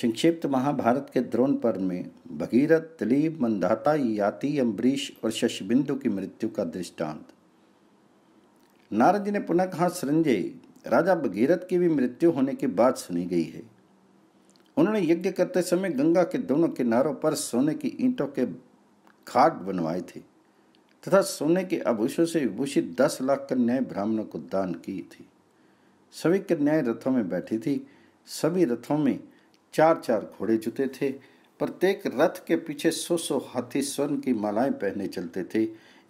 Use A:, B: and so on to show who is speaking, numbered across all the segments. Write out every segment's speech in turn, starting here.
A: संक्षिप्त महाभारत के द्रोण पर्व में भगीरथ दिलीप मंदाता याति अम्बरीश और शशबिंदु की मृत्यु का दृष्टांत नारद जी ने पुनः कहा संजय राजा भगीरथ की भी मृत्यु होने की बात सुनी गई है उन्होंने यज्ञ करते समय गंगा के दोनों किनारों पर सोने की ईंटों के खाट बनवाए थे तथा सोने के आभूषण से विभूषित दस लाख कन्याएं ब्राह्मणों को दान की थी सभी कन्याएं रथों में बैठी थी सभी रथों में चार चार घोड़े जुते थे प्रत्येक रथ के पीछे सौ सौ हाथी स्वर्ण की मालाएं पहने चलते थे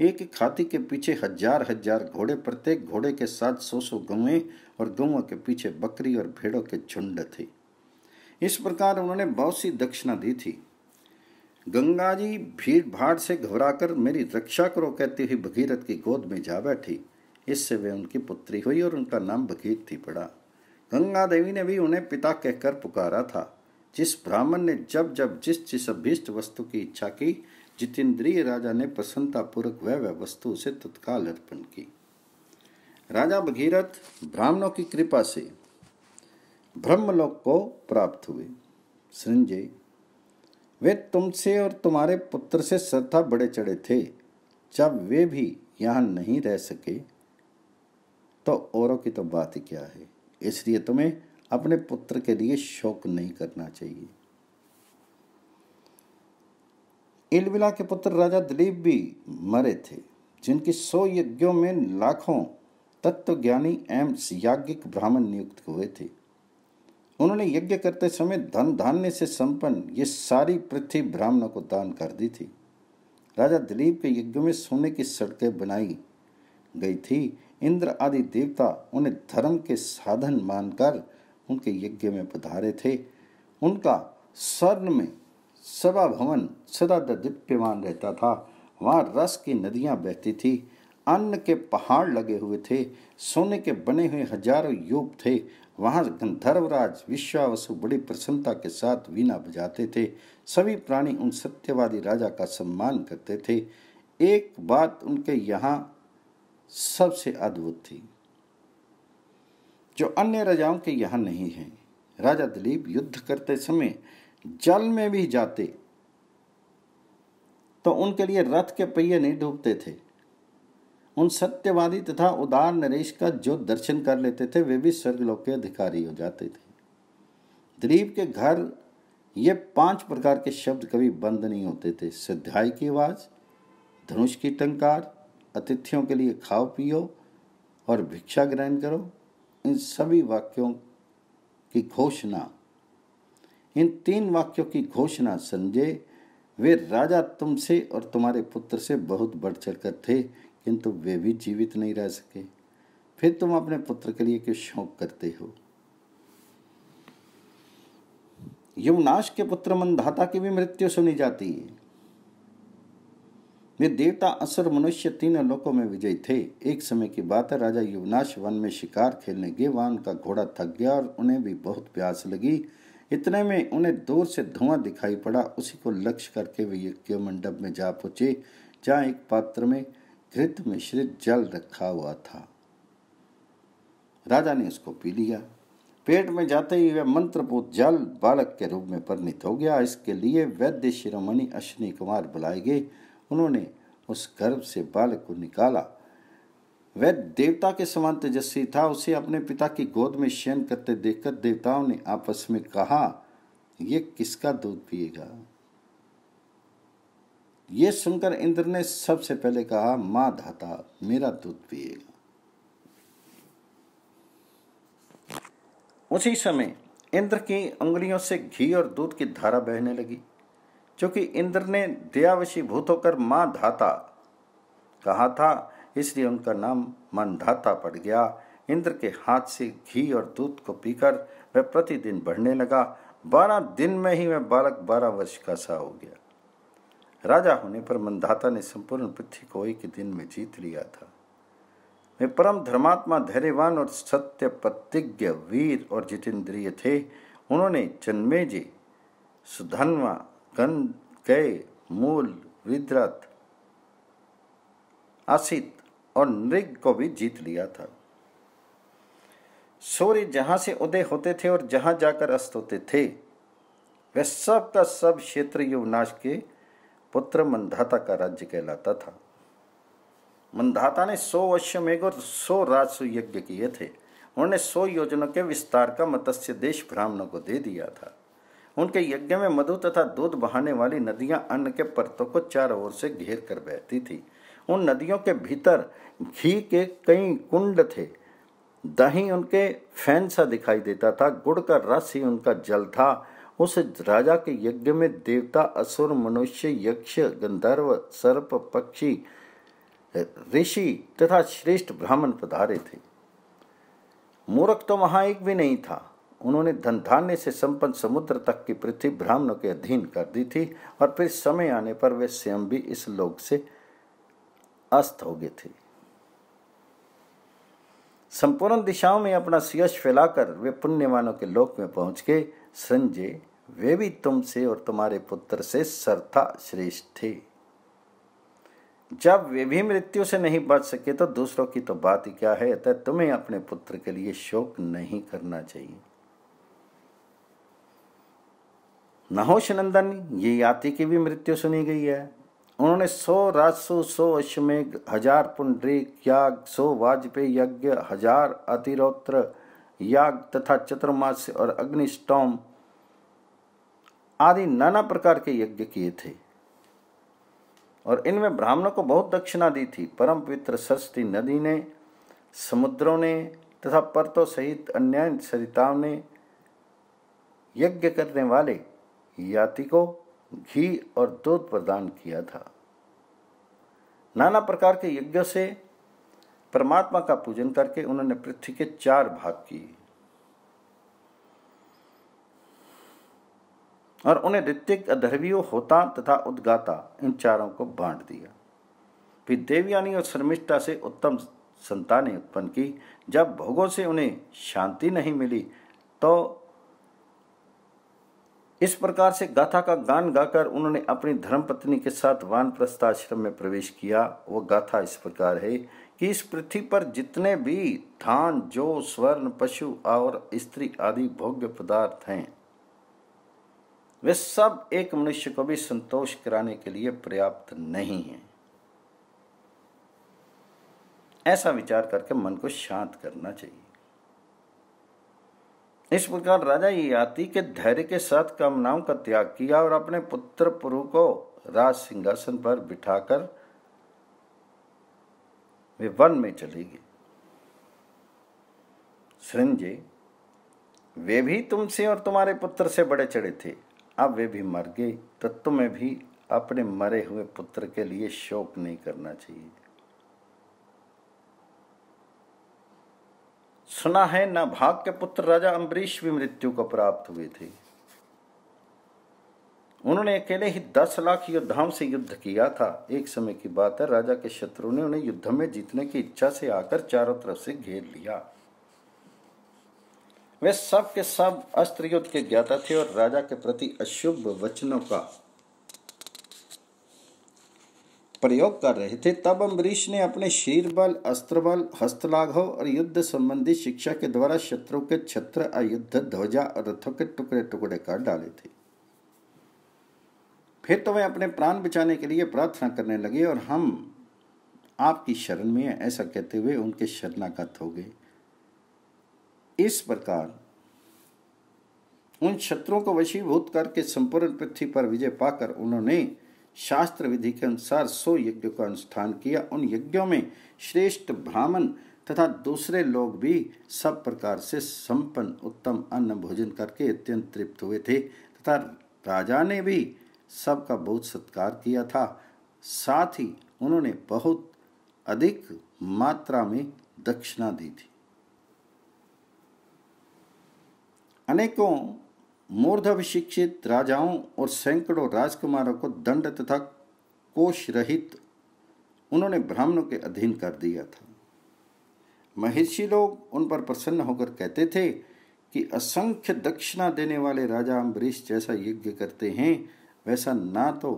A: एक एक हाथी के पीछे हजार हजार घोड़े प्रत्येक घोड़े के साथ सौ सौ गौएं और गुओं के पीछे बकरी और भेड़ों के झुंड थे इस प्रकार उन्होंने बहुत सी दक्षिणा दी थी गंगा जी भीड़ भाड़ से घबराकर मेरी रक्षा करो कहती हुई भगीरथ की गोद में जा बैठी इससे वे उनकी पुत्री हुई और उनका नाम भगीरथी पड़ा गंगा देवी ने भी उन्हें पिता कहकर पुकारा था जिस ब्राह्मण ने जब जब जिस जिस अभीष्ट वस्तु की इच्छा की जितेंद्रीय राजा ने प्रसन्नतापूर्वक वह वह वस्तु उसे तत्काल अर्पण की राजा भगीरथ ब्राह्मणों की कृपा से ब्रह्मलोक को प्राप्त हुए संजय वे तुमसे और तुम्हारे पुत्र से श्रद्धा बड़े चढ़े थे जब वे भी यहाँ नहीं रह सके तो औरों की तो बात क्या है इसलिए तुम्हें अपने पुत्र के लिए शोक नहीं करना चाहिए इलविला के पुत्र राजा दिलीप भी मरे थे जिनकी सौ यज्ञों में लाखों तत्वज्ञानी एवं याज्ञिक ब्राह्मण नियुक्त हुए थे उन्होंने यज्ञ करते समय धन धान्य से संपन्न ये सारी पृथ्वी ब्राह्मणों को दान कर दी थी राजा दिलीप के यज्ञों में सोने की सड़कें बनाई गई थी इंद्र आदि देवता उन्हें धर्म के साधन मानकर उनके यज्ञ में पधारे थे उनका स्वर्ण में सभा भवन सदा दीप्यमान रहता था वहाँ रस की नदियाँ बहती थी अन्न के पहाड़ लगे हुए थे सोने के बने हुए हजारों योग थे वहाँ गंधर्वराज विश्वावसु बड़ी प्रसन्नता के साथ वीणा बजाते थे सभी प्राणी उन सत्यवादी राजा का सम्मान करते थे एक बात उनके यहाँ सबसे अद्भुत थी जो अन्य राजाओं के यहाँ नहीं हैं राजा दिलीप युद्ध करते समय जल में भी जाते तो उनके लिए रथ के पहिए नहीं डूबते थे उन सत्यवादी तथा उदार नरेश का जो दर्शन कर लेते थे वे भी स्वर्गलोक के अधिकारी हो जाते थे दिलीप के घर ये पांच प्रकार के शब्द कभी बंद नहीं होते थे सिद्धाई की आवाज़ धनुष की टंकार अतिथियों के लिए खाओ पियो और भिक्षा ग्रहण करो इन सभी वाक्यों की घोषणा इन तीन वाक्यों की घोषणा संजय वे राजा तुमसे और तुम्हारे पुत्र से बहुत बढ़ चढ़ कर थे किंतु वे भी जीवित नहीं रह सके फिर तुम अपने पुत्र के लिए क्यों शौक करते हो यमुनाश के पुत्र मंदाता की भी मृत्यु सुनी जाती है वे देवता असुर मनुष्य तीनों लोकों में विजयी थे एक समय की बात है राजा युवनाश वन में शिकार खेलने गए वहां उनका घोड़ा थक गया और उन्हें भी बहुत प्यास लगी इतने में उन्हें दूर से धुआं दिखाई पड़ा उसी को लक्ष्य करके वे यज्ञ मंडप में जा पहुंचे जहाँ एक पात्र में घृत मिश्रित जल रखा हुआ था राजा ने उसको पी लिया पेट में जाते ही वह मंत्रपूत जल बालक के रूप में परिणित हो गया इसके लिए वैद्य शिरोमणि अश्विनी कुमार बुलाए गए उन्होंने उस गर्भ से बालक को निकाला वह देवता के समान तेजस्वी था उसे अपने पिता की गोद में शयन करते देखकर देवताओं ने आपस में कहा यह किसका दूध पिएगा यह सुनकर इंद्र ने सबसे पहले कहा मां धाता मेरा दूध पिएगा उसी समय इंद्र की उंगलियों से घी और दूध की धारा बहने लगी क्योंकि इंद्र ने दयावशी भूत होकर माँ धाता कहा था इसलिए उनका नाम धाता पड़ गया इंद्र के हाथ से घी और दूध को पीकर वह प्रतिदिन बढ़ने लगा बारह दिन में ही वह बालक बारह वर्ष का सा हो गया राजा होने पर मनधाता ने संपूर्ण पृथ्वी को एक दिन में जीत लिया था वे परम धर्मात्मा धैर्यवान और सत्य प्रतिज्ञ वीर और जितेंद्रिय थे उन्होंने जन्मे जी सुधनवा कन गय मूल विद्रत असित और नृग को भी जीत लिया था सूर्य जहां से उदय होते थे और जहां जाकर अस्त होते थे वह सब का सब क्षेत्र युवनाश के पुत्र मंधाता का राज्य कहलाता था मंधाता ने सौ अश्वमेघ और सौ राजस्व यज्ञ किए थे उन्होंने सौ योजना के विस्तार का मत्स्य देश ब्राह्मणों को दे दिया था उनके यज्ञ में मधु तथा दूध बहाने वाली नदियां अन्न के परतों को चारों ओर से घेर कर बहती थी उन नदियों के भीतर घी के कई कुंड थे दही उनके फैन सा दिखाई देता था गुड़ का रस ही उनका जल था उस राजा के यज्ञ में देवता असुर मनुष्य यक्ष गंधर्व सर्प पक्षी ऋषि तथा श्रेष्ठ ब्राह्मण पधारे थे मूर्ख तो वहां एक भी नहीं था उन्होंने धनधान्य से संपन्न समुद्र तक की पृथ्वी ब्राह्मणों के अधीन कर दी थी और फिर समय आने पर वे स्वयं भी इस लोक से अस्त हो गए थे संपूर्ण दिशाओं में अपना सियश फैलाकर वे पुण्यवानों के लोक में पहुंच गए संजय वे भी तुमसे और तुम्हारे पुत्र से सर्था श्रेष्ठ थे जब वे भी मृत्यु से नहीं बच सके तो दूसरों की तो बात ही क्या है अतः तुम्हें अपने पुत्र के लिए शोक नहीं करना चाहिए नहोश नंदन ये याति की भी मृत्यु सुनी गई है उन्होंने सौ राजसु सौ अश्वमेघ हजार पुंडरीक याग सौ वाजपेयी यज्ञ हजार अतिरोत्र याग तथा चतुर्मास और अग्निस्टोम आदि नाना प्रकार के यज्ञ किए थे और इनमें ब्राह्मणों को बहुत दक्षिणा दी थी परम पवित्र सरस्वती नदी ने समुद्रों ने तथा परतों सहित अन्य सरिताओं ने यज्ञ करने वाले याति को घी और दूध प्रदान किया था नाना प्रकार के यज्ञों से परमात्मा का पूजन करके उन्होंने पृथ्वी के चार भाग किए और उन्हें ऋतिक अधर्वियों होता तथा उद्गाता इन चारों को बांट दिया फिर देवयानी और शर्मिष्ठा से उत्तम संतानें उत्पन्न की जब भोगों से उन्हें शांति नहीं मिली तो इस प्रकार से गाथा का गान गाकर उन्होंने अपनी धर्मपत्नी के साथ वानप्रस्थ आश्रम में प्रवेश किया वह गाथा इस प्रकार है कि इस पृथ्वी पर जितने भी धान जो स्वर्ण पशु और स्त्री आदि भोग्य पदार्थ हैं वे सब एक मनुष्य को भी संतोष कराने के लिए पर्याप्त नहीं है ऐसा विचार करके मन को शांत करना चाहिए इस प्रकार राजा ययाति के धैर्य के साथ कामनाओं का त्याग किया और अपने पुत्र पुरु को राज सिंहासन पर बिठाकर वे वन में चले गए संजय वे भी तुमसे और तुम्हारे पुत्र से बड़े चढ़े थे अब वे भी मर गए तो तुम्हें भी अपने मरे हुए पुत्र के लिए शोक नहीं करना चाहिए सुना है ना भाग के पुत्र राजा अम्बरीश भी मृत्यु को प्राप्त हुए थे उन्होंने अकेले ही दस लाख योद्धाओं से युद्ध किया था एक समय की बात है राजा के शत्रु ने उन्हें युद्ध में जीतने की इच्छा से आकर चारों तरफ से घेर लिया वे सब के सब अस्त्र युद्ध के ज्ञाता थे और राजा के प्रति अशुभ वचनों का प्रयोग कर रहे थे तब अम्बरीश ने अपने शीर बल अस्त्र बल हस्तलाघव और युद्ध संबंधी शिक्षा के द्वारा शत्रु के छत्र अयुद्ध ध्वजा और रथों के टुकड़े टुकड़े कर डाले थे फिर तो वे अपने प्राण बचाने के लिए प्रार्थना करने लगे और हम आपकी शरण में ऐसा कहते हुए उनके शरणागत हो गए इस प्रकार उन शत्रुओं को वशीभूत करके संपूर्ण पृथ्वी पर विजय पाकर उन्होंने शास्त्र विधि के अनुसार सौ यज्ञों का अनुष्ठान किया उन यज्ञों में श्रेष्ठ ब्राह्मण तथा दूसरे लोग भी सब प्रकार से संपन्न उत्तम अन्न भोजन करके अत्यंत तृप्त हुए थे तथा राजा ने भी सबका बहुत सत्कार किया था साथ ही उन्होंने बहुत अधिक मात्रा में दक्षिणा दी थी अनेकों मूर्धविशिक्षित राजाओं और सैकड़ों राजकुमारों को दंड तथा कोष रहित उन्होंने ब्राह्मणों के अधीन कर दिया था महर्षि लोग उन पर प्रसन्न होकर कहते थे कि असंख्य दक्षिणा देने वाले राजा अम्बरीश जैसा यज्ञ करते हैं वैसा ना तो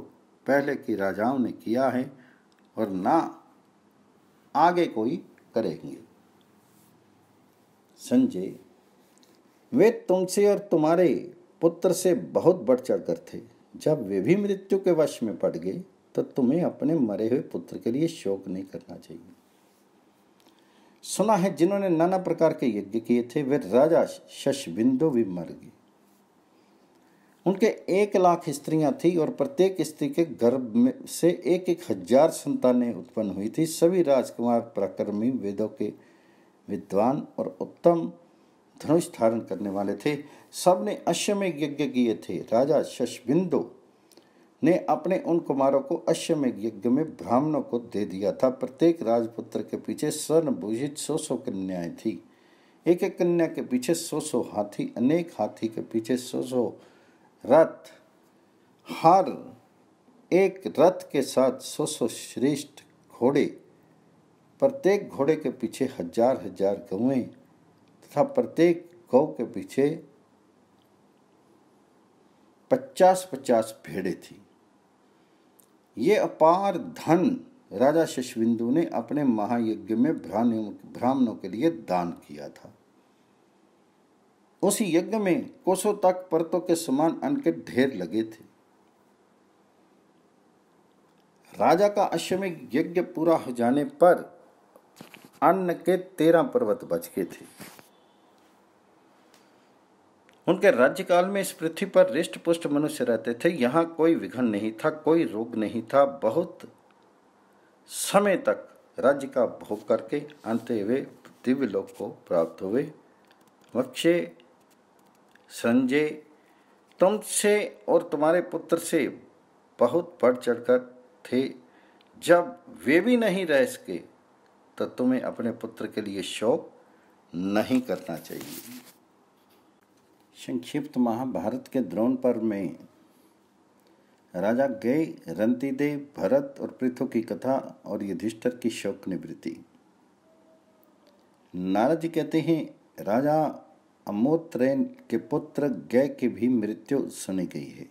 A: पहले के राजाओं ने किया है और ना आगे कोई करेंगे संजय वे तुमसे और तुम्हारे पुत्र से बहुत बढ़ चढ़कर थे जब वे भी मृत्यु के वश में पड़ गए तो तुम्हें अपने मरे हुए पुत्र के लिए शोक नहीं करना चाहिए सुना है जिन्होंने नाना प्रकार के यज्ञ किए थे वे राजा शशबिंदु भी मर गए उनके एक लाख स्त्रियां थी और प्रत्येक स्त्री के गर्भ में से एक एक हजार संतानें उत्पन्न हुई थी सभी राजकुमार पराक्रमी वेदों के विद्वान और उत्तम धनुष धारण करने वाले थे सब ने अश्वमेघ यज्ञ किए थे राजा शशबिंदु ने अपने उन कुमारों को अश्वमेघ यज्ञ में ब्राह्मणों को दे दिया था प्रत्येक राजपुत्र के पीछे स्वर्णभूषित सौ सौ कन्याएं थी एक एक कन्या के पीछे सौ सौ हाथी अनेक हाथी के पीछे सौ सौ रथ हर एक रथ के साथ सौ सौ श्रेष्ठ घोड़े प्रत्येक घोड़े के पीछे हजार हजार गवें तथा प्रत्येक गौ के पीछे पचास पचास भेड़े थी ये अपार धन राजा शशविंदु ने अपने महायज्ञ में ब्राह्मणों के लिए दान किया था उसी यज्ञ में कोसों तक परतों के समान अन्न के ढेर लगे थे राजा का अश्वमेघ यज्ञ पूरा हो जाने पर अन्न के तेरह पर्वत बच गए थे उनके राज्यकाल में इस पृथ्वी पर रिष्ट पुष्ट मनुष्य रहते थे यहाँ कोई विघन नहीं था कोई रोग नहीं था बहुत समय तक राज्य का भोग करके अंत हुए दिव्य लोक को प्राप्त हुए वक्ष संजय तुमसे और तुम्हारे पुत्र से बहुत बढ़ चढ़कर थे जब वे भी नहीं रह सके तो तुम्हें अपने पुत्र के लिए शोक नहीं करना चाहिए संक्षिप्त महाभारत के द्रोण पर्व में राजा गय रंतिदेव भरत और पृथ्वी की कथा और युधिष्ठर की शोक निवृत्ति नारद जी कहते हैं राजा अमोत्रेन के पुत्र गय की भी मृत्यु सुनी गई है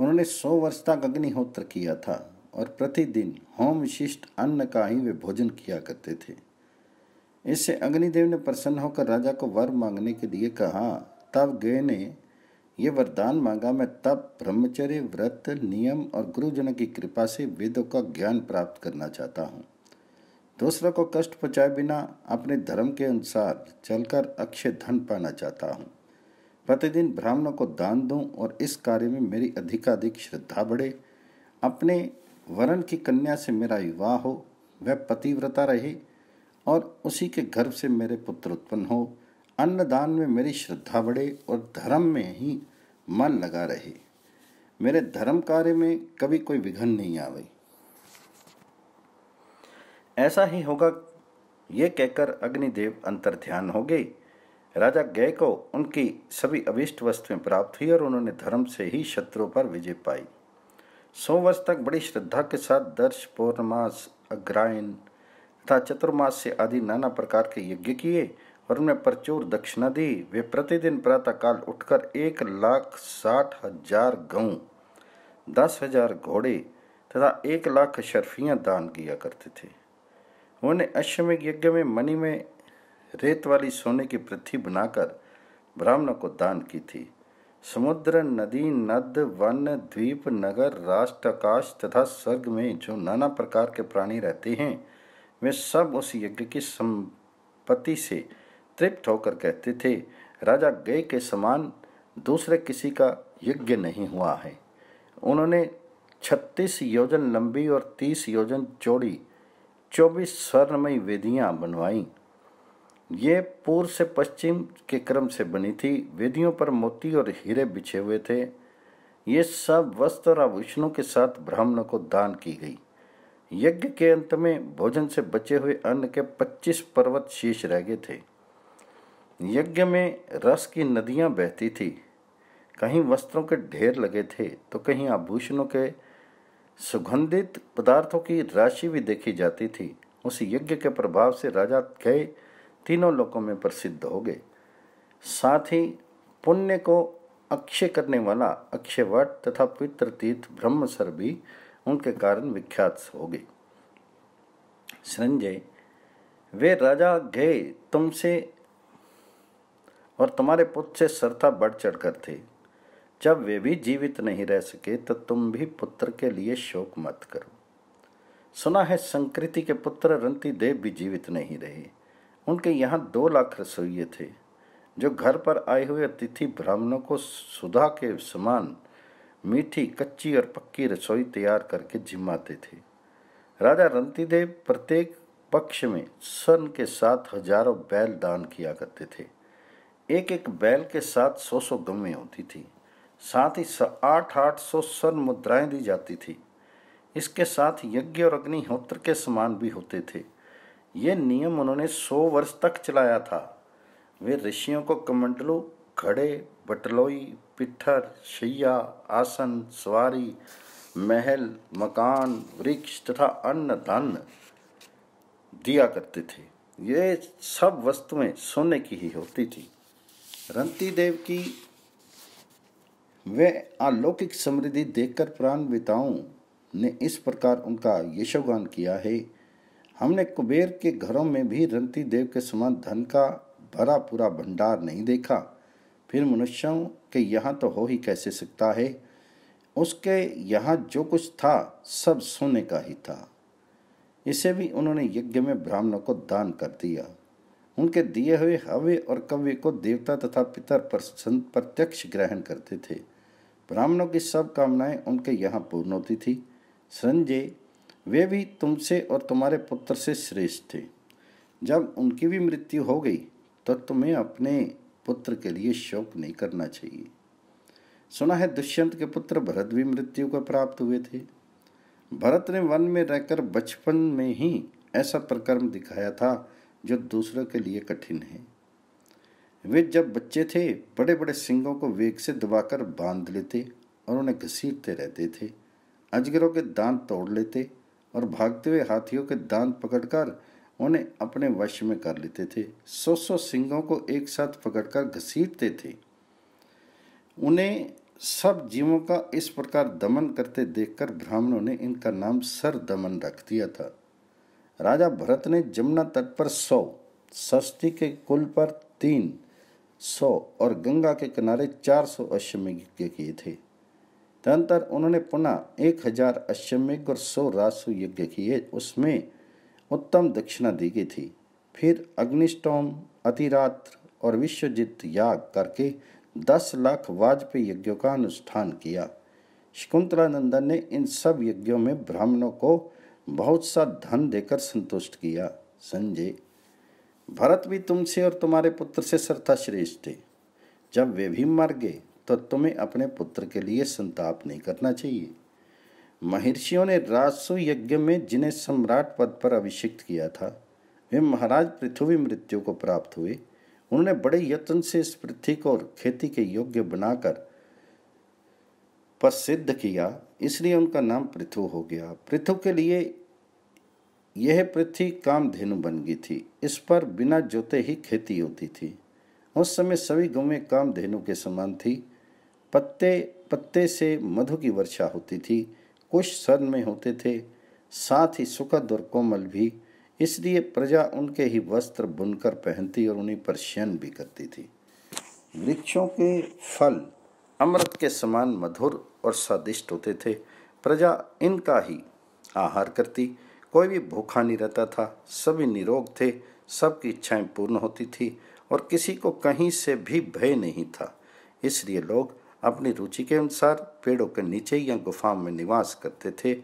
A: उन्होंने सौ वर्ष तक अग्निहोत्र किया था और प्रतिदिन होम विशिष्ट अन्न का ही वे भोजन किया करते थे इससे अग्निदेव ने प्रसन्न होकर राजा को वर मांगने के लिए कहा तब गए ने ये वरदान मांगा मैं तब ब्रह्मचर्य व्रत नियम और गुरुजन की कृपा से वेदों का ज्ञान प्राप्त करना चाहता हूँ दूसरों को कष्ट पहुँचाए बिना अपने धर्म के अनुसार चलकर अक्षय धन पाना चाहता हूँ प्रतिदिन ब्राह्मणों को दान दूँ और इस कार्य में मेरी अधिकाधिक श्रद्धा बढ़े अपने वरण की कन्या से मेरा विवाह हो वह पतिव्रता रहे और उसी के गर्भ से मेरे पुत्र उत्पन्न हो अन्नदान में मेरी श्रद्धा बढ़े और धर्म में ही मन लगा रहे मेरे धर्म कार्य में कभी कोई विघन नहीं आ गई ऐसा ही होगा ये कहकर अग्निदेव अंतर ध्यान हो गए राजा गय को उनकी सभी अभिष्ट वस्तुएं प्राप्त हुई और उन्होंने धर्म से ही शत्रु पर विजय पाई सौ वर्ष तक बड़ी श्रद्धा के साथ दर्श पूर्णमास अग्रायण तथा चतुर्मास से आदि नाना प्रकार के यज्ञ किए और उन्हें प्रचुर दक्षिणा दी वे प्रतिदिन प्रातःकाल उठकर एक लाख साठ हजार गऊ दस हजार घोड़े तथा एक लाख शर्फियाँ दान किया करते थे उन्होंने अश्वमेघ यज्ञ में मणि में रेत वाली सोने की पृथ्वी बनाकर ब्राह्मणों को दान की थी समुद्र नदी नद वन द्वीप नगर राष्ट्र आकाश तथा स्वर्ग में जो नाना प्रकार के प्राणी रहते हैं वे सब उस यज्ञ की संपत्ति से तृप्त होकर कहते थे राजा गय के समान दूसरे किसी का यज्ञ नहीं हुआ है उन्होंने छत्तीस योजन लंबी और तीस योजन चौड़ी चौबीस स्वर्णमयी वेदियाँ बनवाई ये पूर्व से पश्चिम के क्रम से बनी थी वेदियों पर मोती और हीरे बिछे हुए थे ये सब वस्त्र और आभूषणों के साथ ब्राह्मण को दान की गई यज्ञ के अंत में भोजन से बचे हुए अन्न के 25 पर्वत शीर्ष रह गए थे यज्ञ में रस की नदियां बहती थी कहीं वस्त्रों के ढेर लगे थे तो कहीं आभूषणों के सुगंधित पदार्थों की राशि भी देखी जाती थी उस यज्ञ के प्रभाव से राजा कई तीनों लोकों में प्रसिद्ध हो गए साथ ही पुण्य को अक्षय करने वाला अक्षयवट तथा पवित्र तीर्थ ब्रह्मसर भी उनके कारण विख्यात हो गए संजय वे राजा गए तुमसे और तुम्हारे पुत्र से श्रद्धा बढ़ चढ़कर थी जब वे भी जीवित नहीं रह सके तो तुम भी पुत्र के लिए शोक मत करो सुना है संकृति के पुत्र रंती देव भी जीवित नहीं रहे उनके यहाँ दो लाख रसोइये थे जो घर पर आए हुए अतिथि ब्राह्मणों को सुधा के समान मीठी कच्ची और पक्की रसोई तैयार करके जिम्माते थे राजा रंतीदेव प्रत्येक पक्ष में स्वर्ण के साथ हजारों बैल दान किया करते थे एक एक बैल के साथ सौ सौ गमें होती थी साथ ही आठ आठ सौ स्वर्ण मुद्राएं दी जाती थी इसके साथ यज्ञ और अग्निहोत्र के समान भी होते थे ये नियम उन्होंने सौ वर्ष तक चलाया था वे ऋषियों को कमंडलों घड़े बटलोई पिट्ठर शैया आसन सवारी महल मकान वृक्ष तथा अन्न धन दिया करते थे ये सब वस्तुएं सोने की ही होती थी रंती देव की वे अलौकिक समृद्धि देखकर प्राणविताओं ने इस प्रकार उनका यशोगान किया है हमने कुबेर के घरों में भी रंती देव के समान धन का भरा पूरा भंडार नहीं देखा फिर मनुष्यों के यहाँ तो हो ही कैसे सकता है उसके यहाँ जो कुछ था सब सोने का ही था इसे भी उन्होंने यज्ञ में ब्राह्मणों को दान कर दिया उनके दिए हुए हव्य और कव्य को देवता तथा पितर पर संत प्रत्यक्ष ग्रहण करते थे ब्राह्मणों की सब कामनाएं उनके यहाँ पूर्ण होती थी संजय वे भी तुमसे और तुम्हारे पुत्र से श्रेष्ठ थे जब उनकी भी मृत्यु हो गई तो तुम्हें अपने पुत्र के लिए शोक नहीं करना चाहिए सुना है दुष्यंत के पुत्र भरत भी मृत्यु को प्राप्त हुए थे भरत ने वन में रहकर बचपन में ही ऐसा प्रकर्म दिखाया था जो दूसरों के लिए कठिन है वे जब बच्चे थे बड़े बड़े सिंगों को वेग से दबाकर बांध लेते और उन्हें घसीटते रहते थे अजगरों के दांत तोड़ लेते और भागते हुए हाथियों के दांत पकड़कर उन्हें अपने वश में कर लेते थे सौ सौ सिंगों को एक साथ पकड़कर घसीटते थे उन्हें सब जीवों का इस प्रकार दमन करते देखकर ब्राह्मणों ने इनका नाम सर दमन रख दिया था राजा भरत ने जमुना तट पर सौ सस्ती के कुल पर तीन सौ और गंगा के किनारे चार सौ अश्वमेघ यज्ञ किए थे तदंतर उन्होंने पुनः एक हजार अश्वमेघ और सौ रासु यज्ञ किए उसमें उत्तम दक्षिणा दी गई थी फिर अग्निष्टोम अतिरात्र और विश्वजित याग करके दस लाख वाजपेयी यज्ञों का अनुष्ठान किया शकुंतला नंदन ने इन सब यज्ञों में ब्राह्मणों को बहुत सा धन देकर संतुष्ट किया संजय भरत भी तुमसे और तुम्हारे पुत्र से श्रेष्ठ थे जब वे भी मर गए तो तुम्हें अपने पुत्र के लिए संताप नहीं करना चाहिए महर्षियों ने राजसु यज्ञ में जिन्हें सम्राट पद पर अभिषिक्त किया था वे महाराज पृथ्वी मृत्यु को प्राप्त हुए उन्होंने बड़े यत्न से इस पृथ्वी को खेती के योग्य बनाकर प्रसिद्ध किया इसलिए उनका नाम पृथु हो गया पृथु के लिए यह पृथ्वी कामधेनु बन गई थी इस पर बिना जोते ही खेती होती थी उस समय सभी काम धेनु के समान थी पत्ते पत्ते से मधु की वर्षा होती थी कुछ सर में होते थे साथ ही सुखद और कोमल भी इसलिए प्रजा उनके ही वस्त्र बुनकर पहनती और उन्हीं पर शयन भी करती थी वृक्षों के फल अमृत के समान मधुर और स्वादिष्ट होते थे प्रजा इनका ही आहार करती कोई भी भूखा नहीं रहता था सभी निरोग थे सबकी इच्छाएं पूर्ण होती थी और किसी को कहीं से भी भय नहीं था इसलिए लोग अपनी रुचि के अनुसार पेड़ों के नीचे या गुफाओं में निवास करते थे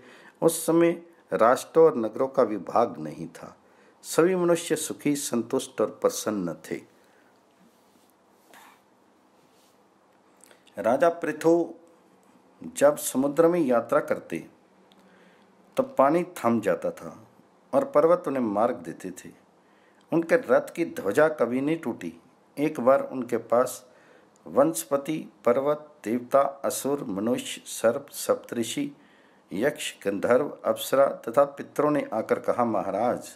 A: उस समय राष्ट्रों और नगरों का विभाग नहीं था सभी मनुष्य सुखी संतुष्ट और प्रसन्न थे राजा पृथु जब समुद्र में यात्रा करते तब पानी थम जाता था और पर्वत उन्हें मार्ग देते थे उनके रथ की ध्वजा कभी नहीं टूटी एक बार उनके पास वंशपति पर्वत देवता असुर मनुष्य सर्प सप्तऋषि यक्ष गंधर्व अप्सरा तथा पितरों ने आकर कहा महाराज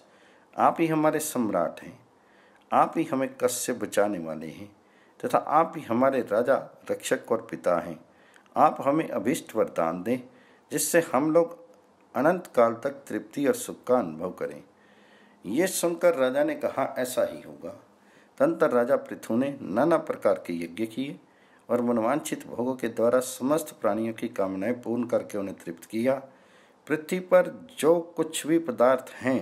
A: आप ही हमारे सम्राट हैं आप ही हमें कस से बचाने वाले हैं तथा आप ही हमारे राजा रक्षक और पिता हैं आप हमें अभिष्ट वरदान दें जिससे हम लोग अनंत काल तक तृप्ति और सुख का अनुभव करें ये सुनकर राजा ने कहा ऐसा ही होगा तंत्र राजा पृथु ने नाना प्रकार के यज्ञ किए और मनवांछित भोगों के द्वारा समस्त प्राणियों की कामनाएं पूर्ण करके उन्हें तृप्त किया पृथ्वी पर जो कुछ भी पदार्थ हैं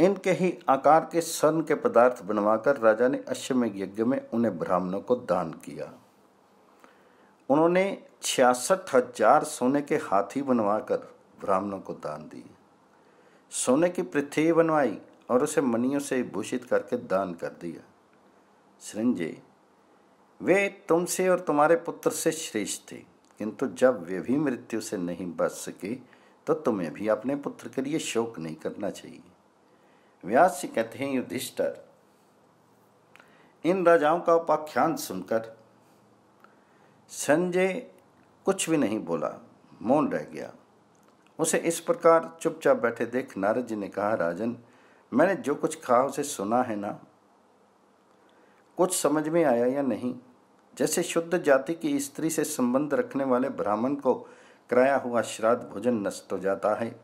A: इनके ही आकार के स्वर्ण के पदार्थ बनवाकर राजा ने अश्वमेघ यज्ञ में उन्हें ब्राह्मणों को दान किया उन्होंने छियासठ हजार सोने के हाथी बनवाकर ब्राह्मणों को दान दिए सोने की पृथ्वी बनवाई और उसे मनियों से भूषित करके दान कर दिया सृंजय वे तुमसे और तुम्हारे पुत्र से श्रेष्ठ थे किंतु जब वे भी मृत्यु से नहीं बच सके तो तुम्हें भी अपने पुत्र के लिए शोक नहीं करना चाहिए व्यास कहते हैं युधिष्ठर इन राजाओं का उपाख्यान सुनकर संजय कुछ भी नहीं बोला मौन रह गया उसे इस प्रकार चुपचाप बैठे देख नारद जी ने कहा राजन मैंने जो कुछ कहा उसे सुना है ना कुछ समझ में आया या नहीं जैसे शुद्ध जाति की स्त्री से संबंध रखने वाले ब्राह्मण को कराया हुआ श्राद्ध भोजन नष्ट हो जाता है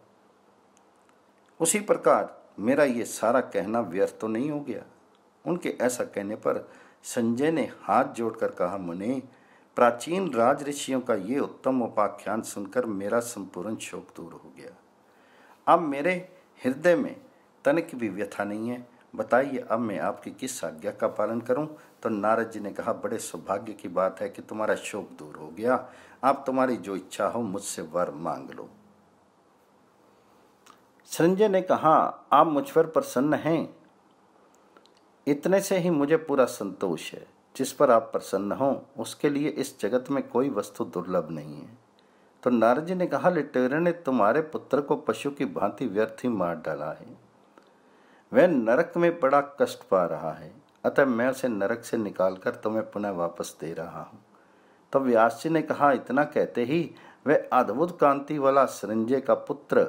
A: उसी प्रकार मेरा ये सारा कहना व्यर्थ तो नहीं हो गया उनके ऐसा कहने पर संजय ने हाथ जोड़कर कहा मुने प्राचीन राज ऋषियों का ये उत्तम उपाख्यान सुनकर मेरा संपूर्ण शोक दूर हो गया अब मेरे हृदय में तन की भी व्यथा नहीं है बताइए अब मैं आपकी किस आज्ञा का पालन करूं तो नारद जी ने कहा बड़े सौभाग्य की बात है कि तुम्हारा शोक दूर हो गया आप तुम्हारी जो इच्छा हो मुझसे वर मांग लो संजय ने कहा आप मुझ पर प्रसन्न हैं इतने से ही मुझे पूरा संतोष है जिस पर आप प्रसन्न हों उसके लिए इस जगत में कोई वस्तु दुर्लभ नहीं है तो नारद जी ने कहा लिटेरे ने तुम्हारे पुत्र को पशु की भांति व्यर्थ ही मार डाला है वह नरक में बड़ा कष्ट पा रहा है अतः मैं उसे नरक से निकालकर तुम्हें पुनः वापस दे रहा हूँ तो व्यास जी ने कहा इतना कहते ही वह अद्भुत कांति वाला संजय का पुत्र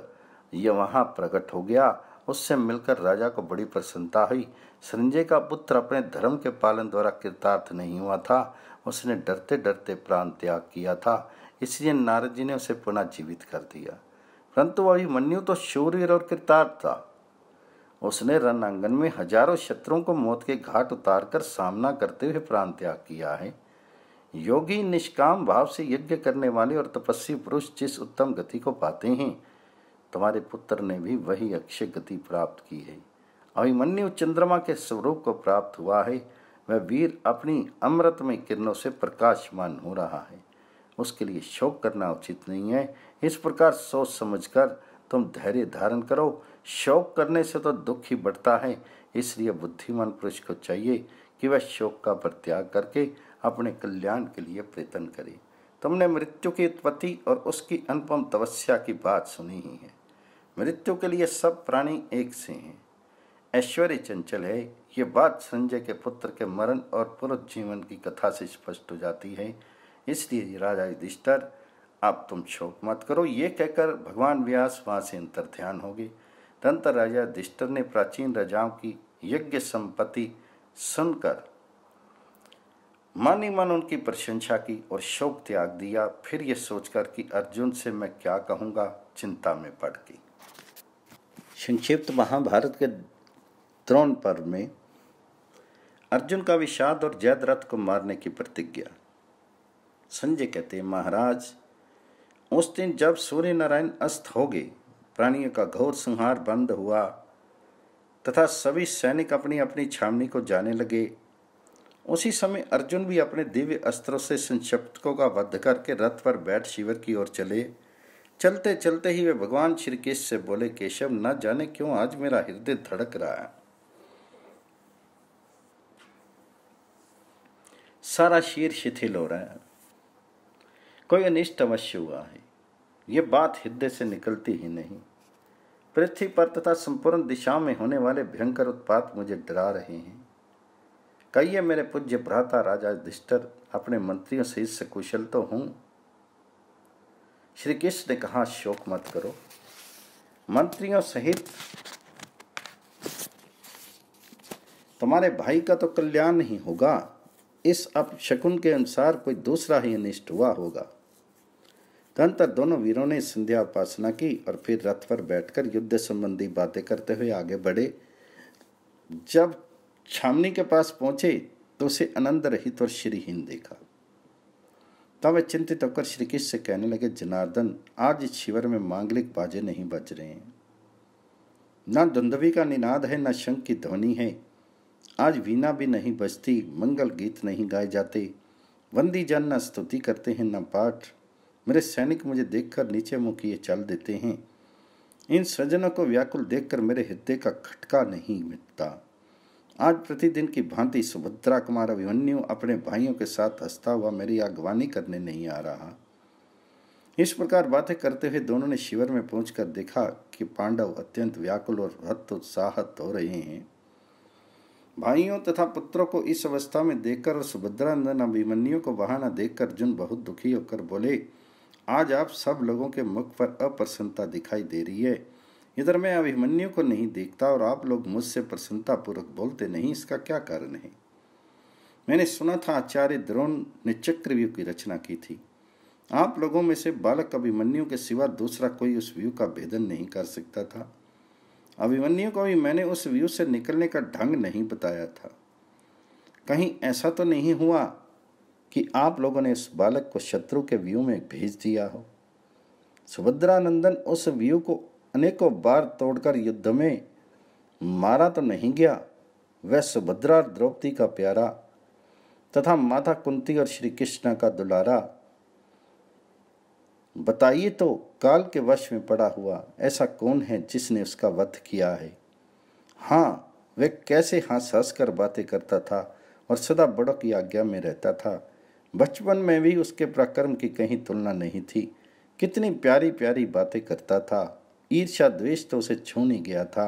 A: ये वहाँ प्रकट हो गया उससे मिलकर राजा को बड़ी प्रसन्नता हुई संजय का पुत्र अपने धर्म के पालन द्वारा कृतार्थ नहीं हुआ था उसने डरते डरते प्राण त्याग किया था इसलिए नारद जी ने उसे पुनः जीवित कर दिया परंतु अभिमन्यु तो शूरवीर और कृतार्थ था उसने रणांगन में हजारों शत्रुओं को मौत के घाट उतारकर सामना करते हुए प्राण त्याग किया है योगी निष्काम भाव से यज्ञ करने वाले और तपस्वी पुरुष जिस उत्तम गति को पाते हैं तुम्हारे पुत्र ने भी वही अक्षय गति प्राप्त की है अभिमन्यु चंद्रमा के स्वरूप को प्राप्त हुआ है वह वीर अपनी अमृतमय किरणों से प्रकाशमान हो रहा है उसके लिए शोक करना उचित नहीं है इस प्रकार सोच समझकर तुम धैर्य धारण करो शोक करने से तो दुख ही बढ़ता है इसलिए बुद्धिमान पुरुष को चाहिए कि वह शोक का परित्याग करके अपने कल्याण के लिए प्रयत्न करे तुमने मृत्यु की उत्पत्ति और उसकी अनुपम तपस्या की बात सुनी ही है मृत्यु के लिए सब प्राणी एक से हैं ऐश्वर्य चंचल है ये बात संजय के पुत्र के मरण और पुनर्जीवन जीवन की कथा से स्पष्ट हो जाती है इसलिए राजा युधिष्ठर आप तुम शोक मत करो ये कहकर भगवान व्यास वहाँ से अंतर ध्यान हो गए तंत्र राजा दिष्टर ने प्राचीन राजाओं की यज्ञ संपत्ति सुनकर मानी मन उनकी प्रशंसा की और शोक त्याग दिया फिर ये सोचकर कि अर्जुन से मैं क्या कहूँगा चिंता में पड़ गई संक्षिप्त महाभारत के द्रोण पर्व में अर्जुन का विषाद और जयद्रथ को मारने की प्रतिज्ञा संजय कहते हैं महाराज उस दिन जब सूर्य नारायण अस्त हो गए प्राणियों का घोर संहार बंद हुआ तथा सभी सैनिक अपनी अपनी छावनी को जाने लगे उसी समय अर्जुन भी अपने दिव्य अस्त्रों से संक्षिप्तकों का वध करके रथ पर बैठ शिविर की ओर चले चलते चलते ही वे भगवान श्री केश से बोले केशव न जाने क्यों आज मेरा हृदय धड़क रहा है सारा शीर शिथिल हो रहा है कोई अनिष्ट अवश्य हुआ है ये बात हृदय से निकलती ही नहीं पृथ्वी पर तथा संपूर्ण दिशा में होने वाले भयंकर उत्पात मुझे डरा रहे हैं कहिए मेरे पूज्य भ्राता राजा दिष्टर अपने मंत्रियों से इससे कुशल तो हूँ श्री कृष्ण ने कहा शोक मत करो मंत्रियों सहित तुम्हारे भाई का तो कल्याण नहीं होगा इस अब शकुन के अनुसार कोई दूसरा ही अनिष्ट हुआ होगा तंत्र दोनों वीरों ने संध्या उपासना की और फिर रथ पर बैठकर युद्ध संबंधी बातें करते हुए आगे बढ़े जब छामनी के पास पहुंचे तो उसे आनंद रहित और श्रीहीन देखा तब वे चिंतित होकर श्री कृष्ण से कहने लगे जनार्दन आज इस शिविर में मांगलिक बाजे नहीं बज रहे हैं न दुंदवी का निनाद है न शंख की ध्वनि है आज वीणा भी नहीं बजती मंगल गीत नहीं गाए जाते वंदी जन न स्तुति करते हैं न पाठ मेरे सैनिक मुझे देखकर नीचे मुँह किए चल देते हैं इन सज्जनों को व्याकुल देखकर मेरे हृदय का खटका नहीं मिटता आज प्रतिदिन की भांति सुभद्रा कुमार अभिमन्यु अपने भाइयों के साथ हंसता हुआ मेरी अगवानी करने नहीं आ रहा इस प्रकार बातें करते हुए दोनों ने शिविर में पहुंचकर देखा कि पांडव अत्यंत व्याकुल और हतोत्साहत हो रहे हैं भाइयों तथा पुत्रों को इस अवस्था में देखकर और सुभद्रा नंदन अभिमन्यु को बहाना देखकर जुन बहुत दुखी होकर बोले आज आप सब लोगों के मुख पर अप्रसन्नता दिखाई दे रही है इधर मैं अभिमन्यु को नहीं देखता और आप लोग मुझसे प्रसन्नतापूर्वक बोलते नहीं इसका क्या कारण है मैंने सुना था आचार्य द्रोण ने चक्रव्यूह की रचना की थी आप लोगों में से बालक अभिमन्यु के सिवा दूसरा कोई उस व्यू का भेदन नहीं कर सकता था अभिमन्यु को भी मैंने उस व्यू से निकलने का ढंग नहीं बताया था कहीं ऐसा तो नहीं हुआ कि आप लोगों ने उस बालक को शत्रु के व्यू में भेज दिया हो सुभद्रानंदन उस व्यू को अनेकों बार तोड़कर युद्ध में मारा तो नहीं गया वह सुभद्रा और द्रौपदी का प्यारा तथा माता कुंती और श्री कृष्ण का दुलारा बताइए तो काल के वश में पड़ा हुआ ऐसा कौन है जिसने उसका वध किया है हाँ वह कैसे हंस हंस कर बातें करता था और सदा बड़ों की आज्ञा में रहता था बचपन में भी उसके पराक्रम की कहीं तुलना नहीं थी कितनी प्यारी प्यारी बातें करता था ईर्ष्या द्वेष तो उसे छू नहीं गया था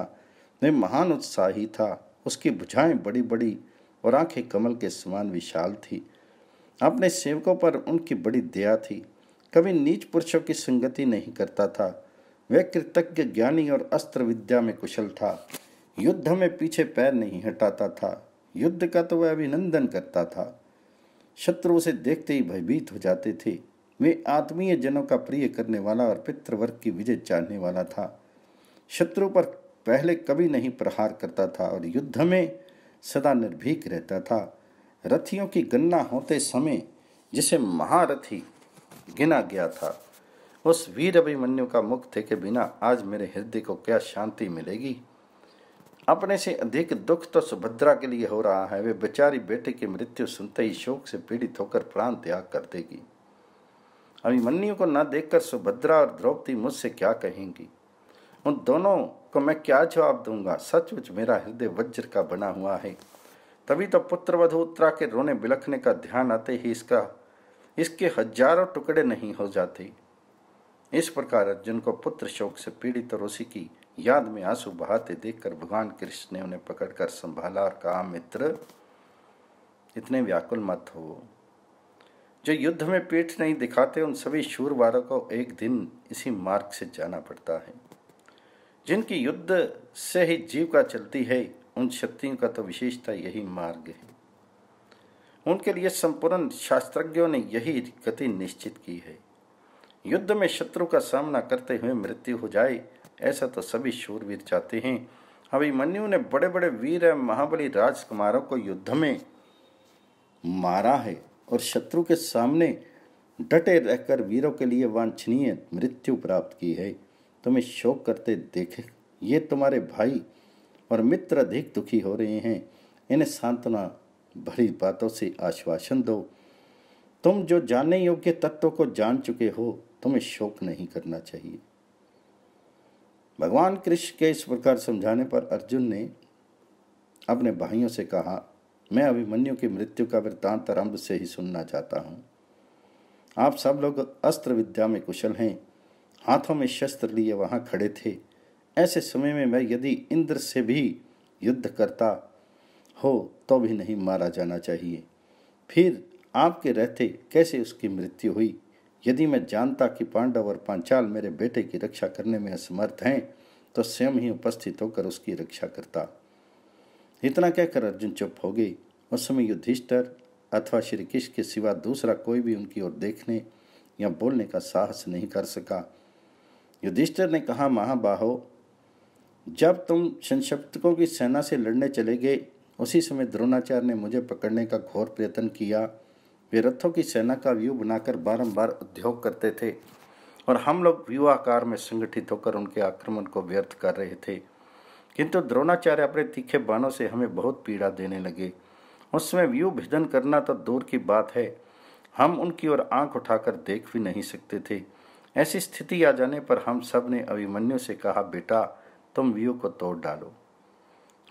A: वह महान उत्साही था उसकी भुझाएं बड़ी बड़ी और आंखें कमल के समान विशाल थी अपने सेवकों पर उनकी बड़ी दया थी कभी नीच पुरुषों की संगति नहीं करता था वह कृतज्ञ ज्ञानी और अस्त्र विद्या में कुशल था युद्ध में पीछे पैर नहीं हटाता था युद्ध का तो वह अभिनंदन करता था शत्रु उसे देखते ही भयभीत हो जाते थे वे आत्मीय जनों का प्रिय करने वाला और पितृवर्ग की विजय चाहने वाला था शत्रु पर पहले कभी नहीं प्रहार करता था और युद्ध में सदा निर्भीक रहता था रथियों की गणना होते समय जिसे महारथी गिना गया था उस वीर अभिमन्यु का मुख थे के बिना आज मेरे हृदय को क्या शांति मिलेगी अपने से अधिक दुख तो सुभद्रा के लिए हो रहा है वे बेचारी बेटे की मृत्यु सुनते ही शोक से पीड़ित होकर प्राण त्याग कर देगी अभिमन्यु को न देखकर सुभद्रा और द्रौपदी मुझसे क्या कहेंगी उन दोनों को मैं क्या जवाब दूंगा सचमुच मेरा हृदय वज्र का बना हुआ है तभी तो पुत्रवधु उत्तरा के रोने बिलखने का ध्यान आते ही इसका इसके हजारों टुकड़े नहीं हो जाते इस प्रकार अर्जुन को पुत्र शोक से पीड़ित और उसी की याद में आंसू बहाते देखकर भगवान कृष्ण ने उन्हें पकड़कर संभाला और कहा मित्र इतने व्याकुल मत हो जो युद्ध में पीठ नहीं दिखाते उन सभी शूरवारों को एक दिन इसी मार्ग से जाना पड़ता है जिनकी युद्ध से ही जीविका चलती है उन शक्तियों का तो विशेषता यही मार्ग है उनके लिए संपूर्ण शास्त्रज्ञों ने यही गति निश्चित की है युद्ध में शत्रु का सामना करते हुए मृत्यु हो जाए ऐसा तो सभी शूरवीर चाहते हैं अभिमन्यु ने बड़े बड़े वीर महाबली राजकुमारों को युद्ध में मारा है और शत्रु के सामने डटे रहकर वीरों के लिए वांछनीय मृत्यु प्राप्त की है तुम्हें शोक करते देखे ये तुम्हारे भाई और मित्र अधिक दुखी हो रहे हैं इन्हें सांत्वना भरी बातों से आश्वासन दो तुम जो जानने योग्य तत्व को जान चुके हो तुम्हें शोक नहीं करना चाहिए भगवान कृष्ण के इस प्रकार समझाने पर अर्जुन ने अपने भाइयों से कहा मैं अभिमन्यु की मृत्यु का वृत्तांत आरंभ से ही सुनना चाहता हूँ आप सब लोग अस्त्र विद्या में कुशल हैं हाथों में शस्त्र लिए वहाँ खड़े थे ऐसे समय में मैं यदि इंद्र से भी युद्ध करता हो तो भी नहीं मारा जाना चाहिए फिर आपके रहते कैसे उसकी मृत्यु हुई यदि मैं जानता कि पांडव और पांचाल मेरे बेटे की रक्षा करने में असमर्थ हैं तो स्वयं ही उपस्थित होकर उसकी रक्षा करता इतना कहकर अर्जुन चुप हो गई उस समय युधिष्ठर अथवा श्री कृष्ण के सिवा दूसरा कोई भी उनकी ओर देखने या बोलने का साहस नहीं कर सका युधिष्ठर ने कहा महाबाहो जब तुम संक्षिप्तकों की सेना से लड़ने चले गए उसी समय द्रोणाचार्य ने मुझे पकड़ने का घोर प्रयत्न किया वे रथों की सेना का व्यू बनाकर बारंबार उद्योग करते थे और हम लोग आकार में संगठित होकर उनके आक्रमण को व्यर्थ कर रहे थे किंतु द्रोणाचार्य अपने तीखे बाणों से हमें बहुत पीड़ा देने लगे उसमें व्यू भेदन करना तो दूर की बात है हम उनकी ओर आंख उठाकर देख भी नहीं सकते थे ऐसी स्थिति आ जाने पर हम सब ने अभिमन्यु से कहा बेटा तुम व्यू को तोड़ डालो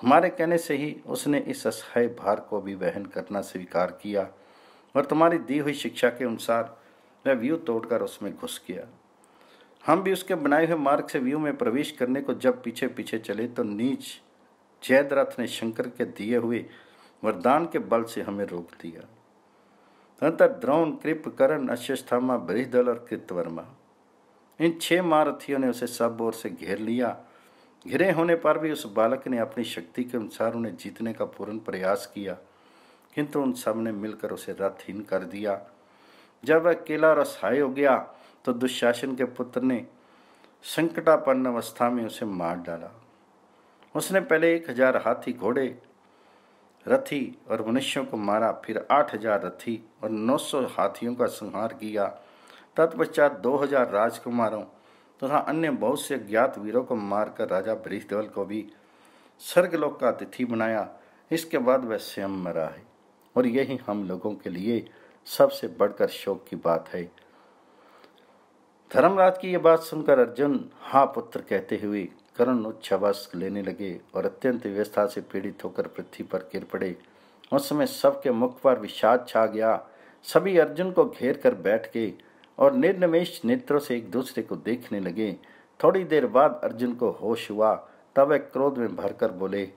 A: हमारे कहने से ही उसने इस असह्य भार को भी वहन करना स्वीकार किया और तुम्हारी दी हुई शिक्षा के अनुसार वह व्यू तोड़कर उसमें घुस गया हम भी उसके बनाए हुए मार्ग से व्यू में प्रवेश करने को जब पीछे पीछे चले तो नीच जयद्रथ ने शंकर के दिए हुए वरदान के बल से हमें रोक दिया अंतर द्रोण कृप करण अश्वस्थामा बृहदल और कृतवर्मा इन छह महारथियों ने उसे सब ओर से घेर लिया घिरे होने पर भी उस बालक ने अपनी शक्ति के अनुसार उन्हें जीतने का पूर्ण प्रयास किया किंतु उन सब ने मिलकर उसे रथहीन कर दिया जब वह और रसाय हो गया तो दुशासन के पुत्र ने संकटापन्न अवस्था में उसे मार डाला उसने पहले एक हजार हाथी घोड़े रथी और मनुष्यों को मारा फिर आठ हजार रथी और नौ सौ हाथियों का संहार किया तत्पश्चात दो हजार राजकुमारों तथा तो अन्य बहुत से ज्ञात वीरों को मारकर राजा बृहदेवल को भी स्वर्गलोक का अतिथि बनाया इसके बाद वह स्वयं मरा है और यही हम लोगों के लिए सबसे बढ़कर शोक की बात है धर्मराज की यह बात सुनकर अर्जुन हाँ पुत्र कहते हुए करण उच्छावास लेने लगे और अत्यंत व्यवस्था से पीड़ित होकर पृथ्वी पर गिर पड़े उस समय सबके मुख पर विषाद छा गया सभी अर्जुन को घेर कर बैठ गए और निर्निमेश नेत्रों से एक दूसरे को देखने लगे थोड़ी देर बाद अर्जुन को होश हुआ तब वह क्रोध में भरकर बोले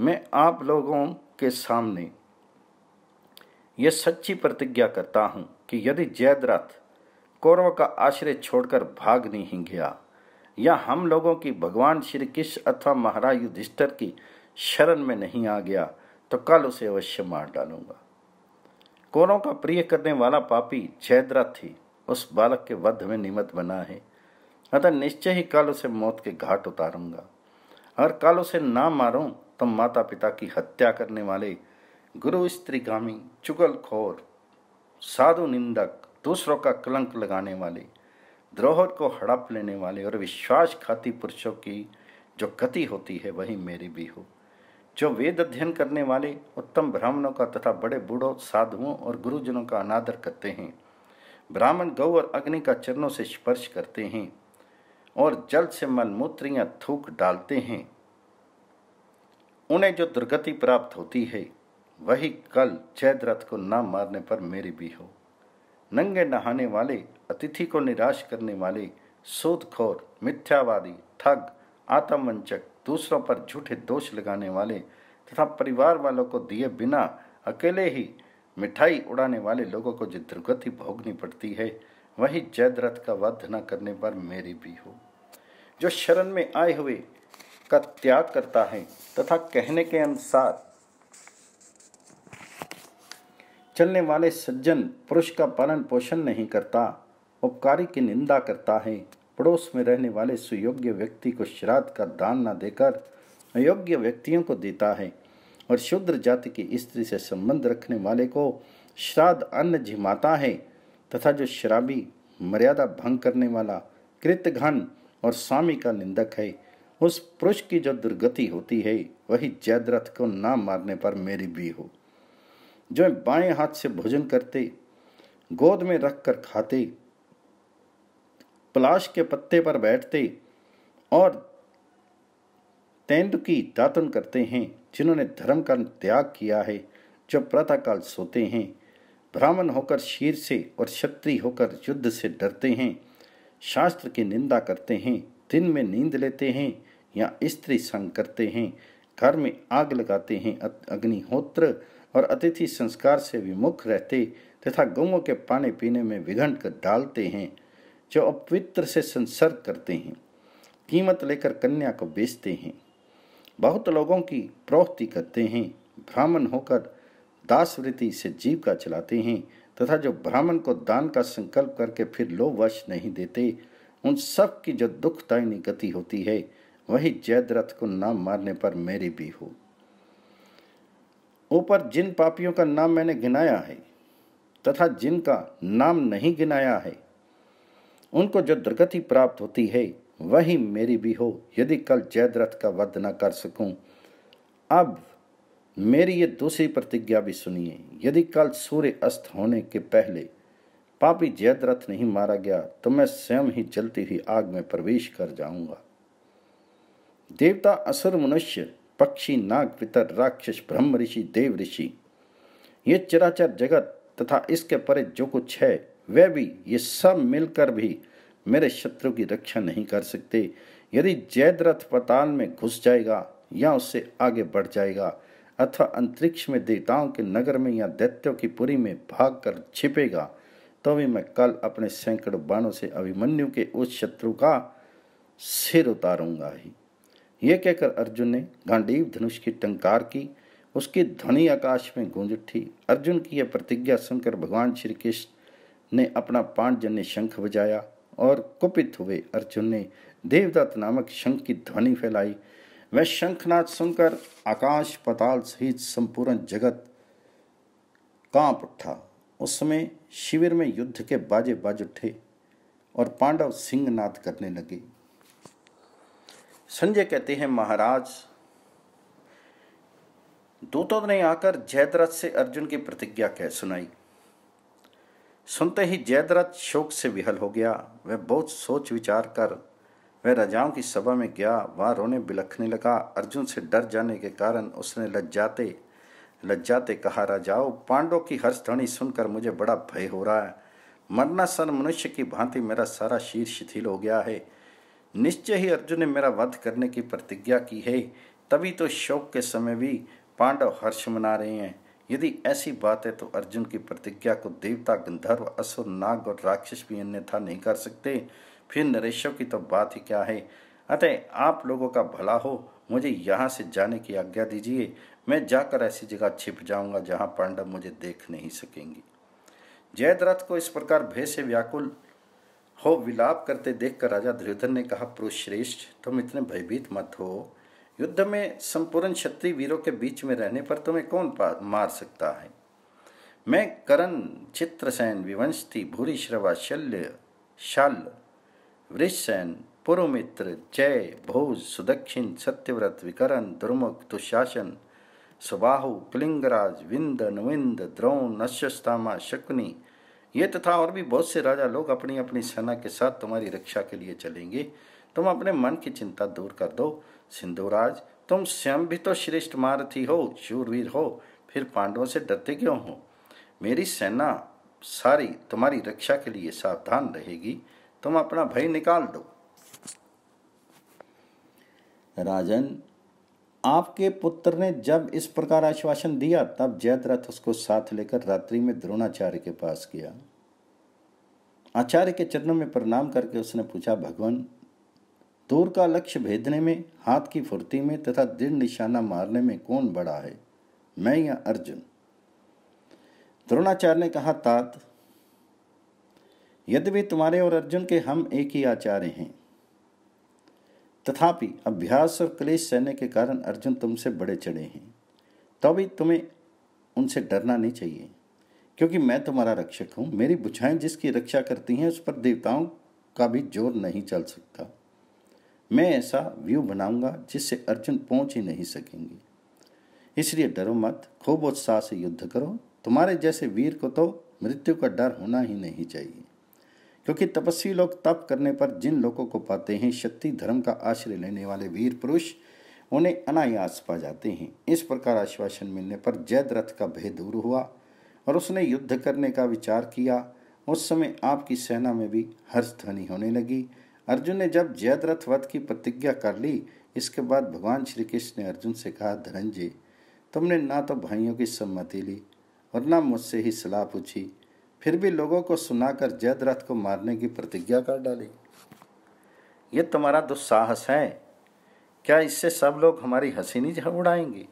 A: मैं आप लोगों के सामने यह सच्ची प्रतिज्ञा करता हूँ कि यदि जयद्रथ कौरव का आश्रय छोड़कर भाग नहीं गया या हम लोगों की भगवान श्री कृष्ण अथवा महाराज युधिष्ठर की शरण में नहीं आ गया तो कल उसे अवश्य मार डालूंगा कौरों का प्रिय करने वाला पापी जयद्रथ थी उस बालक के वध में निमत बना है अतः निश्चय ही कल उसे मौत के घाट उतारूंगा अगर कल उसे ना मारूं तो माता पिता की हत्या करने वाले गुरु स्त्रीगामी चुगलखोर साधु निंदक दूसरों का कलंक लगाने वाले द्रोहर को हड़प लेने वाले और खाती पुरुषों की जो गति होती है वही मेरी भी हो जो वेद अध्ययन करने वाले उत्तम ब्राह्मणों का तथा बड़े बूढ़ों साधुओं और गुरुजनों का अनादर करते हैं ब्राह्मण गौ और अग्नि का चरणों से स्पर्श करते हैं और जल से मलमूत्रियाँ थूक डालते हैं उन्हें जो दुर्गति प्राप्त होती है वही कल जयद्रथ को न मारने पर मेरी भी हो नंगे नहाने वाले अतिथि को निराश करने वाले शोधखोर मिथ्यावादी ठग आत्मवंचक दूसरों पर झूठे दोष लगाने वाले तथा परिवार वालों को दिए बिना अकेले ही मिठाई उड़ाने वाले लोगों को जो दुर्गति भोगनी पड़ती है वही जयद्रथ का वध न करने पर मेरी भी हो जो शरण में आए हुए का त्याग करता है तथा कहने के अनुसार चलने वाले सज्जन पुरुष का पालन पोषण नहीं करता उपकारी की निंदा करता है पड़ोस में रहने वाले सुयोग्य व्यक्ति को श्राद्ध का दान न देकर अयोग्य व्यक्तियों को देता है और शूद्र जाति की स्त्री से संबंध रखने वाले को श्राद्ध अन्न झिमाता है तथा जो शराबी मर्यादा भंग करने वाला कृतघन और स्वामी का निंदक है उस पुरुष की जो दुर्गति होती है वही जयद्रथ को ना मारने पर मेरी भी हो जो बाएं हाथ से भोजन करते गोद में रख कर खाते पलाश के पत्ते पर बैठते और तेंदु की दातन करते हैं जिन्होंने धर्म का त्याग किया है जो प्रातःकाल सोते हैं ब्राह्मण होकर शीर से और क्षत्रिय होकर युद्ध से डरते हैं शास्त्र की निंदा करते हैं दिन में नींद लेते हैं या स्त्री संग करते हैं घर में आग लगाते हैं अग्निहोत्र और अतिथि संस्कार से विमुख रहते तथा गऊ के पानी पीने में विघन कर डालते हैं जो अपवित्र से संसर्ग करते हैं कीमत लेकर कन्या को बेचते हैं बहुत लोगों की प्रौहति करते हैं ब्राह्मण होकर दासवृत्ति से जीविका चलाते हैं तथा जो ब्राह्मण को दान का संकल्प करके फिर वश नहीं देते उन सब की जो दुखदायनी गति होती है वही जयद्रथ को नाम मारने पर मेरी भी हो ऊपर जिन पापियों का नाम मैंने गिनाया है तथा जिनका नाम नहीं गिनाया है उनको जो दुर्गति प्राप्त होती है वही मेरी भी हो यदि कल जयद्रथ का वध न कर सकूं अब मेरी ये दूसरी प्रतिज्ञा भी सुनिए यदि कल सूर्य अस्त होने के पहले पापी जयद्रथ नहीं मारा गया तो मैं स्वयं ही जलती हुई आग में प्रवेश कर जाऊंगा देवता असुर मनुष्य पक्षी नाग पितर राक्षस ब्रह्म ऋषि देव ऋषि ये चराचर जगत तथा इसके परे जो कुछ है वह भी ये सब मिलकर भी मेरे शत्रु की रक्षा नहीं कर सकते यदि जयद्रथ पताल में घुस जाएगा या उससे आगे बढ़ जाएगा अथवा अंतरिक्ष में देवताओं के नगर में या दैत्यों की पुरी में भाग कर छिपेगा तो भी मैं कल अपने सैकड़ों बाणों से अभिमन्यु के उस शत्रु का सिर उतारूंगा ही ये कहकर अर्जुन ने गांडीव धनुष की टंकार की उसकी ध्वनि आकाश में गूंज उठी अर्जुन की यह प्रतिज्ञा सुनकर भगवान श्री कृष्ण ने अपना पांडजन्य शंख बजाया और कुपित हुए अर्जुन ने देवदत्त नामक शंख की ध्वनि फैलाई वह शंखनाथ सुनकर आकाश पताल सहित संपूर्ण जगत कांप उठा उस समय शिविर में युद्ध के बाजे बाज उठे और पांडव सिंह नाद करने लगे संजय कहते हैं महाराज दूतों ने आकर जयद्रथ से अर्जुन की प्रतिज्ञा कह सुनाई सुनते ही जयद्रथ शोक से विहल हो गया वह बहुत सोच विचार कर वह राजाओं की सभा में गया वह रोने बिलखने लगा अर्जुन से डर जाने के कारण उसने लज्जाते लज्जाते कहा राजाओ पांडव की हर्षध्वनि सुनकर मुझे बड़ा भय हो रहा है मरना सर मनुष्य की भांति मेरा सारा शीर शिथिल हो गया है निश्चय ही अर्जुन ने मेरा वध करने की प्रतिज्ञा की है तभी तो शोक के समय भी पांडव हर्ष मना रहे हैं यदि ऐसी बात है तो अर्जुन की प्रतिज्ञा को देवता गंधर्व असुर नाग और राक्षस भी अन्यथा नहीं कर सकते फिर नरेशों की तो बात ही क्या है अतः आप लोगों का भला हो मुझे यहाँ से जाने की आज्ञा दीजिए मैं जाकर ऐसी जगह छिप जाऊँगा जहाँ पांडव मुझे देख नहीं सकेंगे जयद्रथ को इस प्रकार भय से व्याकुल हो विलाप करते देखकर राजा दुर्योधन ने कहा पुरुष श्रेष्ठ तुम इतने भयभीत मत हो युद्ध में संपूर्ण क्षत्रिय वीरों के बीच में रहने पर तुम्हें कौन मार सकता है मैं करण चित्रसेन विवंशति श्रवा शल्य शल वृषसेन पुरुमित्र जय भोज सुदक्षिण सत्यव्रत विकरण दुर्मुख दुशासन सुबाहु पुलिंगराज विंद नविंद द्रोण नश्यस्तामा शकुनी ये तथा और भी बहुत से राजा लोग अपनी अपनी सेना के साथ तुम्हारी रक्षा के लिए चलेंगे तुम अपने मन की चिंता दूर कर दो सिंधुराज तुम स्वयं भी तो श्रेष्ठ मारथी हो शूरवीर हो फिर पांडवों से डरते क्यों हो मेरी सेना सारी तुम्हारी रक्षा के लिए सावधान रहेगी तुम अपना भय निकाल दो राजन आपके पुत्र ने जब इस प्रकार आश्वासन दिया तब जयद्रथ उसको साथ लेकर रात्रि में द्रोणाचार्य के पास गया आचार्य के चरणों में प्रणाम करके उसने पूछा भगवान दूर का लक्ष्य भेदने में हाथ की फुर्ती में तथा दृढ़ निशाना मारने में कौन बड़ा है मैं या अर्जुन द्रोणाचार्य ने कहा तात यद्य तुम्हारे और अर्जुन के हम एक ही आचार्य हैं तथापि अभ्यास और क्लेश सहने के कारण अर्जुन तुमसे बड़े चढ़े हैं तो भी तुम्हें उनसे डरना नहीं चाहिए क्योंकि मैं तुम्हारा रक्षक हूँ मेरी बुझाएं जिसकी रक्षा करती हैं उस पर देवताओं का भी जोर नहीं चल सकता मैं ऐसा व्यू बनाऊंगा जिससे अर्जुन पहुंच ही नहीं सकेंगे इसलिए डरो मत खूब उत्साह से युद्ध करो तुम्हारे जैसे वीर को तो मृत्यु का डर होना ही नहीं चाहिए क्योंकि तपस्वी लोग तप करने पर जिन लोगों को पाते हैं शक्ति धर्म का आश्रय लेने वाले वीर पुरुष उन्हें अनायास पा जाते हैं इस प्रकार आश्वासन मिलने पर जयद्रथ का भय दूर हुआ और उसने युद्ध करने का विचार किया उस समय आपकी सेना में भी हर्ष ध्वनि होने लगी अर्जुन ने जब जयद्रथ वध की प्रतिज्ञा कर ली इसके बाद भगवान श्री कृष्ण ने अर्जुन से कहा धनंजय तुमने ना तो भाइयों की सम्मति ली और ना मुझसे ही सलाह पूछी फिर भी लोगों को सुनाकर जयद्रथ को मारने की प्रतिज्ञा कर डाली ये तुम्हारा दुस्साहस है क्या इससे सब लोग हमारी हसीनी झड़ उड़ाएंगे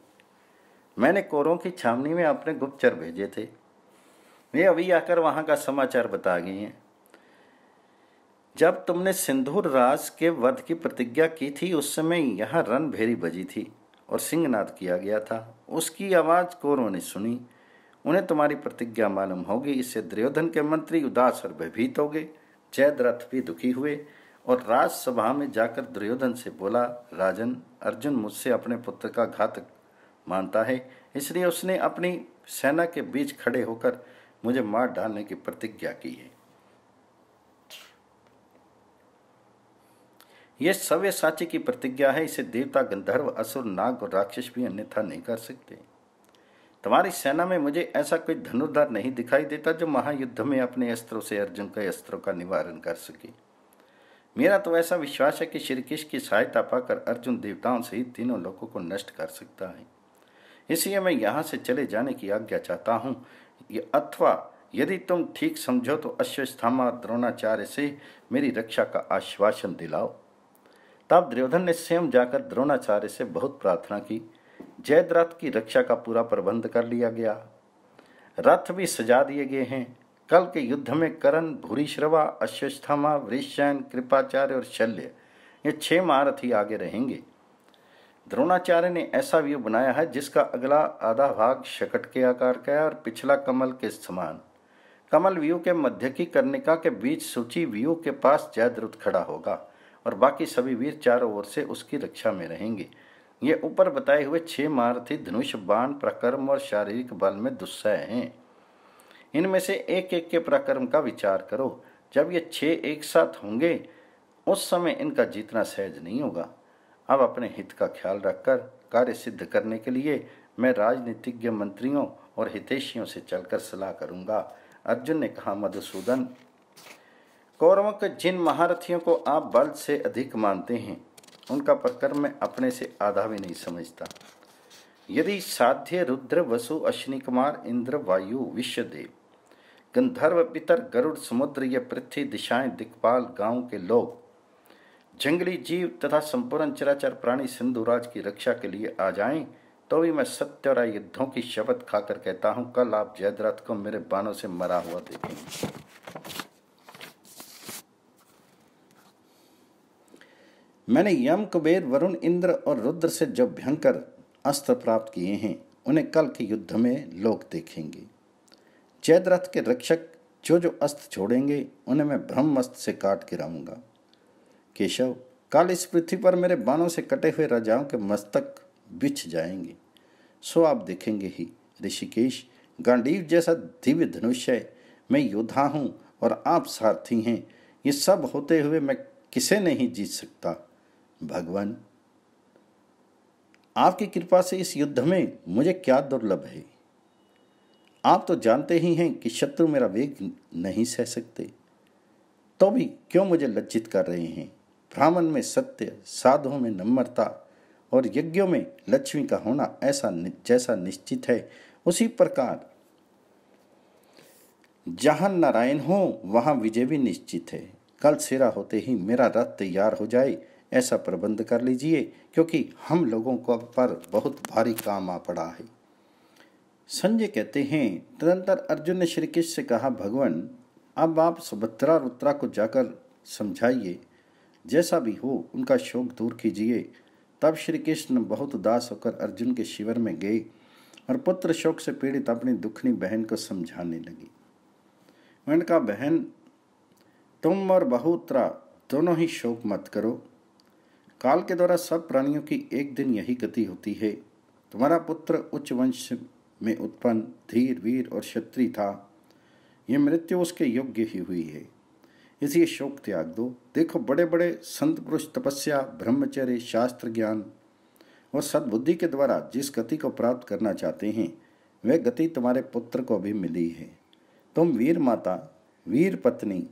A: मैंने कोरों की छावनी में अपने गुप्तचर भेजे थे वे अभी आकर वहाँ का समाचार बता गए हैं जब तुमने सिंधूर राज के वध की प्रतिज्ञा की थी उस समय यहाँ रन भेरी बजी थी और सिंहनाद किया गया था उसकी आवाज़ कोरों ने सुनी उन्हें तुम्हारी प्रतिज्ञा मालूम होगी इससे दुर्योधन के मंत्री उदास और भयभीत हो गए जयद्रथ भी दुखी हुए और राजसभा में जाकर दुर्योधन से बोला राजन अर्जुन मुझसे अपने पुत्र का घातक मानता है इसलिए उसने अपनी सेना के बीच खड़े होकर मुझे मार डालने की प्रतिज्ञा की है यह सव्य साची की प्रतिज्ञा है इसे देवता गंधर्व असुर नाग और राक्षस भी अन्यथा नहीं कर सकते तुम्हारी सेना में मुझे ऐसा कोई धनुर्धर नहीं दिखाई देता जो महायुद्ध में अपने अस्त्रों से अर्जुन के अस्त्रों का निवारण कर सके मेरा तो ऐसा विश्वास है कि श्रीकृष की सहायता पाकर अर्जुन देवताओं से ही तीनों लोगों को नष्ट कर सकता है इसलिए मैं यहाँ से चले जाने की आज्ञा चाहता हूँ अथवा यदि तुम ठीक समझो तो अश्वस्थामा द्रोणाचार्य से मेरी रक्षा का आश्वासन दिलाओ तब द्र्योधन ने स्वयं जाकर द्रोणाचार्य से बहुत प्रार्थना की जैद रथ की रक्षा का पूरा प्रबंध कर लिया गया रथ भी सजा दिए गए हैं कल के युद्ध में करण श्रवा अश्वस्थमा वृषैन कृपाचार्य और शल्य ये छह महारथी आगे रहेंगे द्रोणाचार्य ने ऐसा व्यू बनाया है जिसका अगला आधा भाग शकट के आकार का है और पिछला कमल के समान कमल व्यू के मध्य की कर्णिका के बीच सूची व्यू के पास जयद्रुत खड़ा होगा और बाकी सभी वीर चारों ओर से उसकी रक्षा में रहेंगे ये ऊपर बताए हुए छह मारथी धनुष बाण प्रकर्म और शारीरिक बल में दुस्सह हैं इनमें से एक एक के प्रकर्म का विचार करो जब ये छह एक साथ होंगे उस समय इनका जीतना सहज नहीं होगा अब अपने हित का ख्याल रखकर कार्य सिद्ध करने के लिए मैं राजनीतिज्ञ मंत्रियों और हितेशियों से चलकर सलाह करूंगा अर्जुन ने कहा मधुसूदन कौरवों के जिन महारथियों को आप बल से अधिक मानते हैं उनका प्रकर मैं अपने से आधा भी नहीं समझता यदि साध्य रुद्र वसु अश्विनी कुमार इंद्र वायु विश्वदेव गंधर्व पितर गरुड़ समुद्र या पृथ्वी दिशाएं दिखपाल गांव के लोग जंगली जीव तथा संपूर्ण चराचर प्राणी सिंधुराज की रक्षा के लिए आ जाएं तो भी मैं सत्य और युद्धों की शपथ खाकर कहता हूं कल आप जयद्रथ को मेरे बाणों से मरा हुआ देखेंगे मैंने यम कुबेर वरुण इंद्र और रुद्र से जो भयंकर अस्त्र प्राप्त किए हैं उन्हें कल के युद्ध में लोग देखेंगे जयद्रथ के रक्षक जो जो अस्त्र छोड़ेंगे उन्हें मैं ब्रह्मस्त्र से काट गिराऊंगा केशव कल इस पृथ्वी पर मेरे बाणों से कटे हुए राजाओं के मस्तक बिछ जाएंगे सो आप देखेंगे ही ऋषिकेश गांडीव जैसा दिव्य धनुष है मैं योद्धा हूँ और आप सारथी हैं ये सब होते हुए मैं किसे नहीं जीत सकता भगवान आपकी कृपा से इस युद्ध में मुझे क्या दुर्लभ है आप तो जानते ही हैं कि शत्रु मेरा वेग नहीं सह सकते तो भी क्यों मुझे लज्जित कर रहे हैं ब्राह्मण में सत्य साधुओं में नम्रता और यज्ञों में लक्ष्मी का होना ऐसा जैसा निश्चित है उसी प्रकार जहां नारायण हो वहां विजय भी निश्चित है कल सिरा होते ही मेरा रथ तैयार हो जाए ऐसा प्रबंध कर लीजिए क्योंकि हम लोगों को पर बहुत भारी काम आ पड़ा है संजय कहते हैं तदंतर अर्जुन ने श्री कृष्ण से कहा भगवान अब आप सुभद्रा रुद्रा को जाकर समझाइए जैसा भी हो उनका शोक दूर कीजिए तब श्री कृष्ण बहुत उदास होकर अर्जुन के शिविर में गए और पुत्र शोक से पीड़ित अपनी दुखनी बहन को समझाने लगी उन्होंने कहा बहन तुम और बहुत्रा दोनों ही शोक मत करो काल के द्वारा सब प्राणियों की एक दिन यही गति होती है तुम्हारा पुत्र उच्च वंश में उत्पन्न धीर वीर और क्षत्रि था यह मृत्यु उसके योग्य ही हुई है इसलिए शोक त्याग दो देखो बड़े बड़े संत पुरुष तपस्या ब्रह्मचर्य शास्त्र ज्ञान और सद्बुद्धि के द्वारा जिस गति को प्राप्त करना चाहते हैं वह गति तुम्हारे पुत्र को भी मिली है तुम वीर माता वीर पत्नी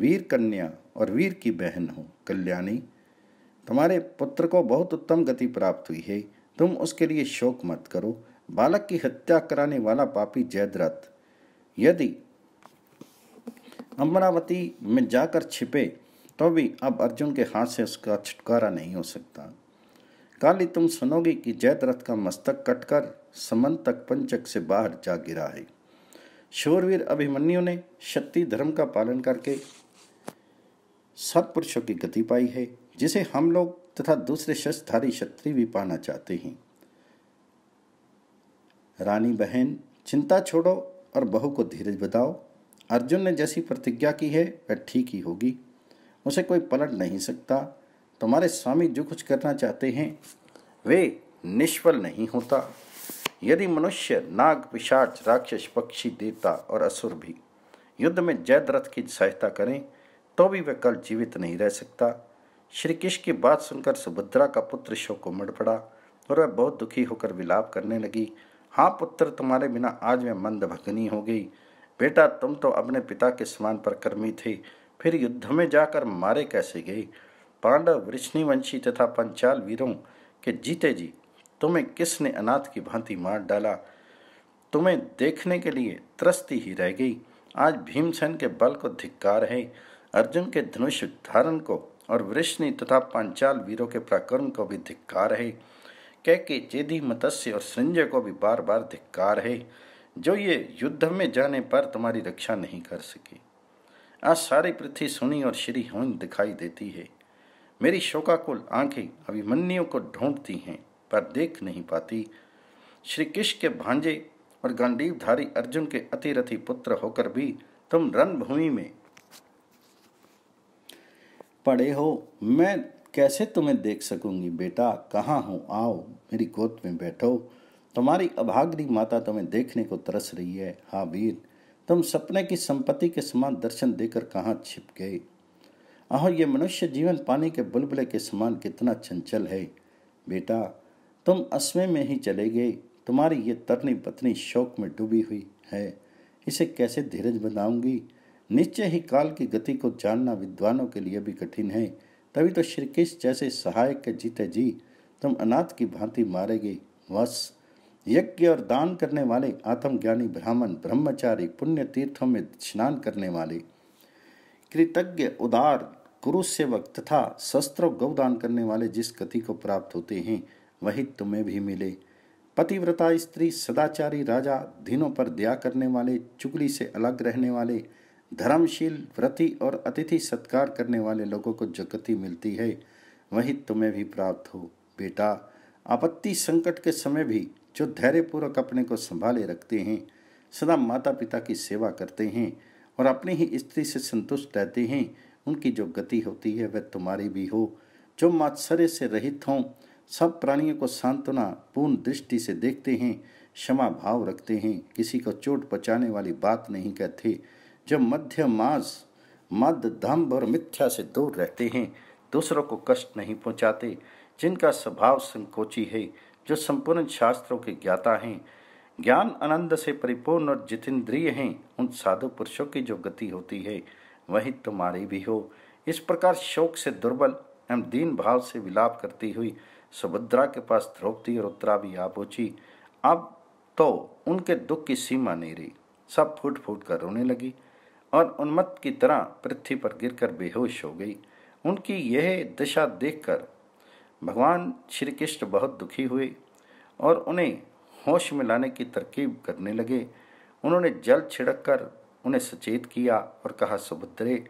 A: वीर कन्या और वीर की बहन हो कल्याणी तुम्हारे पुत्र को बहुत उत्तम गति प्राप्त हुई है तुम उसके लिए शोक मत करो बालक की हत्या कराने वाला पापी जयद्रथ यदि अमरावती में जाकर छिपे तो भी अब अर्जुन के हाथ से उसका छुटकारा नहीं हो सकता काली तुम सुनोगे कि जयद्रथ का मस्तक कटकर समन तक पंचक से बाहर जा गिरा है शूरवीर अभिमन्यु ने शक्ति धर्म का पालन करके सत्पुरुषों की गति पाई है जिसे हम लोग तथा दूसरे शस्त्रधारी क्षत्रिय भी पाना चाहते हैं रानी बहन चिंता छोड़ो और बहू को धीरज बताओ अर्जुन ने जैसी प्रतिज्ञा की है वह ठीक ही होगी उसे कोई पलट नहीं सकता तुम्हारे स्वामी जो कुछ करना चाहते हैं वे निष्फल नहीं होता यदि मनुष्य नाग पिशाच राक्षस पक्षी देवता और असुर भी युद्ध में जयद्रथ की सहायता करें तो भी वह कल जीवित नहीं रह सकता श्री कृष्ण की बात सुनकर सुभद्रा का पुत्र शोक को मड़ पड़ा और वह बहुत दुखी होकर विलाप करने लगी हाँ पुत्र तुम्हारे बिना आज मैं मंद भगनी हो गई बेटा तुम तो अपने पिता के समान पर कर्मी थे फिर युद्ध में जाकर मारे कैसे गए पांडव वृष्णिवंशी तथा पंचाल वीरों के जीते जी तुम्हें किसने अनाथ की भांति मार डाला तुम्हें देखने के लिए त्रस्ती ही रह गई आज भीमसेन के बल को धिक्कार है अर्जुन के धनुष धारण को और वृष्णि तथा पांचाल वीरों के पराक्रम को भी धिक्कार है कह के चेदी मत्स्य और संजय को भी बार बार धिक्कार है जो ये युद्ध में जाने पर तुम्हारी रक्षा नहीं कर सके आज सारी पृथ्वी सुनी और श्री होन दिखाई देती है मेरी शोकाकुल आंखें अभिमन्यु को ढूंढती हैं पर देख नहीं पाती श्री कृष्ण के भांजे और गांडीवधारी अर्जुन के अतिरथी पुत्र होकर भी तुम रणभूमि में पड़े हो मैं कैसे तुम्हें देख सकूंगी बेटा कहाँ हो आओ मेरी गोद में बैठो तुम्हारी अभागरी माता तुम्हें देखने को तरस रही है हाँ वीर तुम सपने की संपत्ति के समान दर्शन देकर कहाँ छिप गए आहो ये मनुष्य जीवन पाने के बुलबुले के समान कितना चंचल है बेटा तुम असमे में ही चले गए तुम्हारी ये तरनी पत्नी शोक में डूबी हुई है इसे कैसे धीरज बनाऊंगी निश्चय ही काल की गति को जानना विद्वानों के लिए भी कठिन है तभी तो श्रीकृष्ण जैसे सहायक के जीते जी तुम अनाथ की भांति मारेगे वस यज्ञ और दान करने वाले आत्मज्ञानी ब्राह्मण ब्रह्मचारी पुण्य तीर्थों में स्नान करने वाले कृतज्ञ उदार गुरु सेवक तथा शस्त्रों गौदान करने वाले जिस गति को प्राप्त होते हैं वही तुम्हें भी मिले पतिव्रता स्त्री सदाचारी राजा दिनों पर दया करने वाले चुगली से अलग रहने वाले धर्मशील व्रति और अतिथि सत्कार करने वाले लोगों को जो गति मिलती है वही तुम्हें भी प्राप्त हो बेटा आपत्ति संकट के समय भी जो धैर्यपूर्वक अपने को संभाले रखते हैं सदा माता पिता की सेवा करते हैं और अपनी ही स्त्री से संतुष्ट रहते हैं उनकी जो गति होती है वह तुम्हारी भी हो जो मात्सर्य से रहित हों सब प्राणियों को सांत्वना पूर्ण दृष्टि से देखते हैं क्षमा भाव रखते हैं किसी को चोट पहुँचाने वाली बात नहीं कहते जो मध्य मास मद दम्भ और मिथ्या से दूर रहते हैं दूसरों को कष्ट नहीं पहुंचाते जिनका स्वभाव संकोची है जो संपूर्ण शास्त्रों के ज्ञाता हैं ज्ञान आनंद से परिपूर्ण और जितेंद्रिय हैं उन साधु पुरुषों की जो गति होती है वही तुम्हारी भी हो इस प्रकार शोक से दुर्बल एवं दीन भाव से विलाप करती हुई सुभद्रा के पास द्रौपदी और उत्तरा भी आ पहुंची अब तो उनके दुख की सीमा नहीं रही सब फूट फूट कर रोने लगी और उन्मत्त की तरह पृथ्वी पर गिरकर बेहोश हो गई उनकी यह दशा देखकर भगवान श्री कृष्ण बहुत दुखी हुए और उन्हें होश में लाने की तरकीब करने लगे उन्होंने जल छिड़क कर उन्हें सचेत किया और कहा सुभद्रे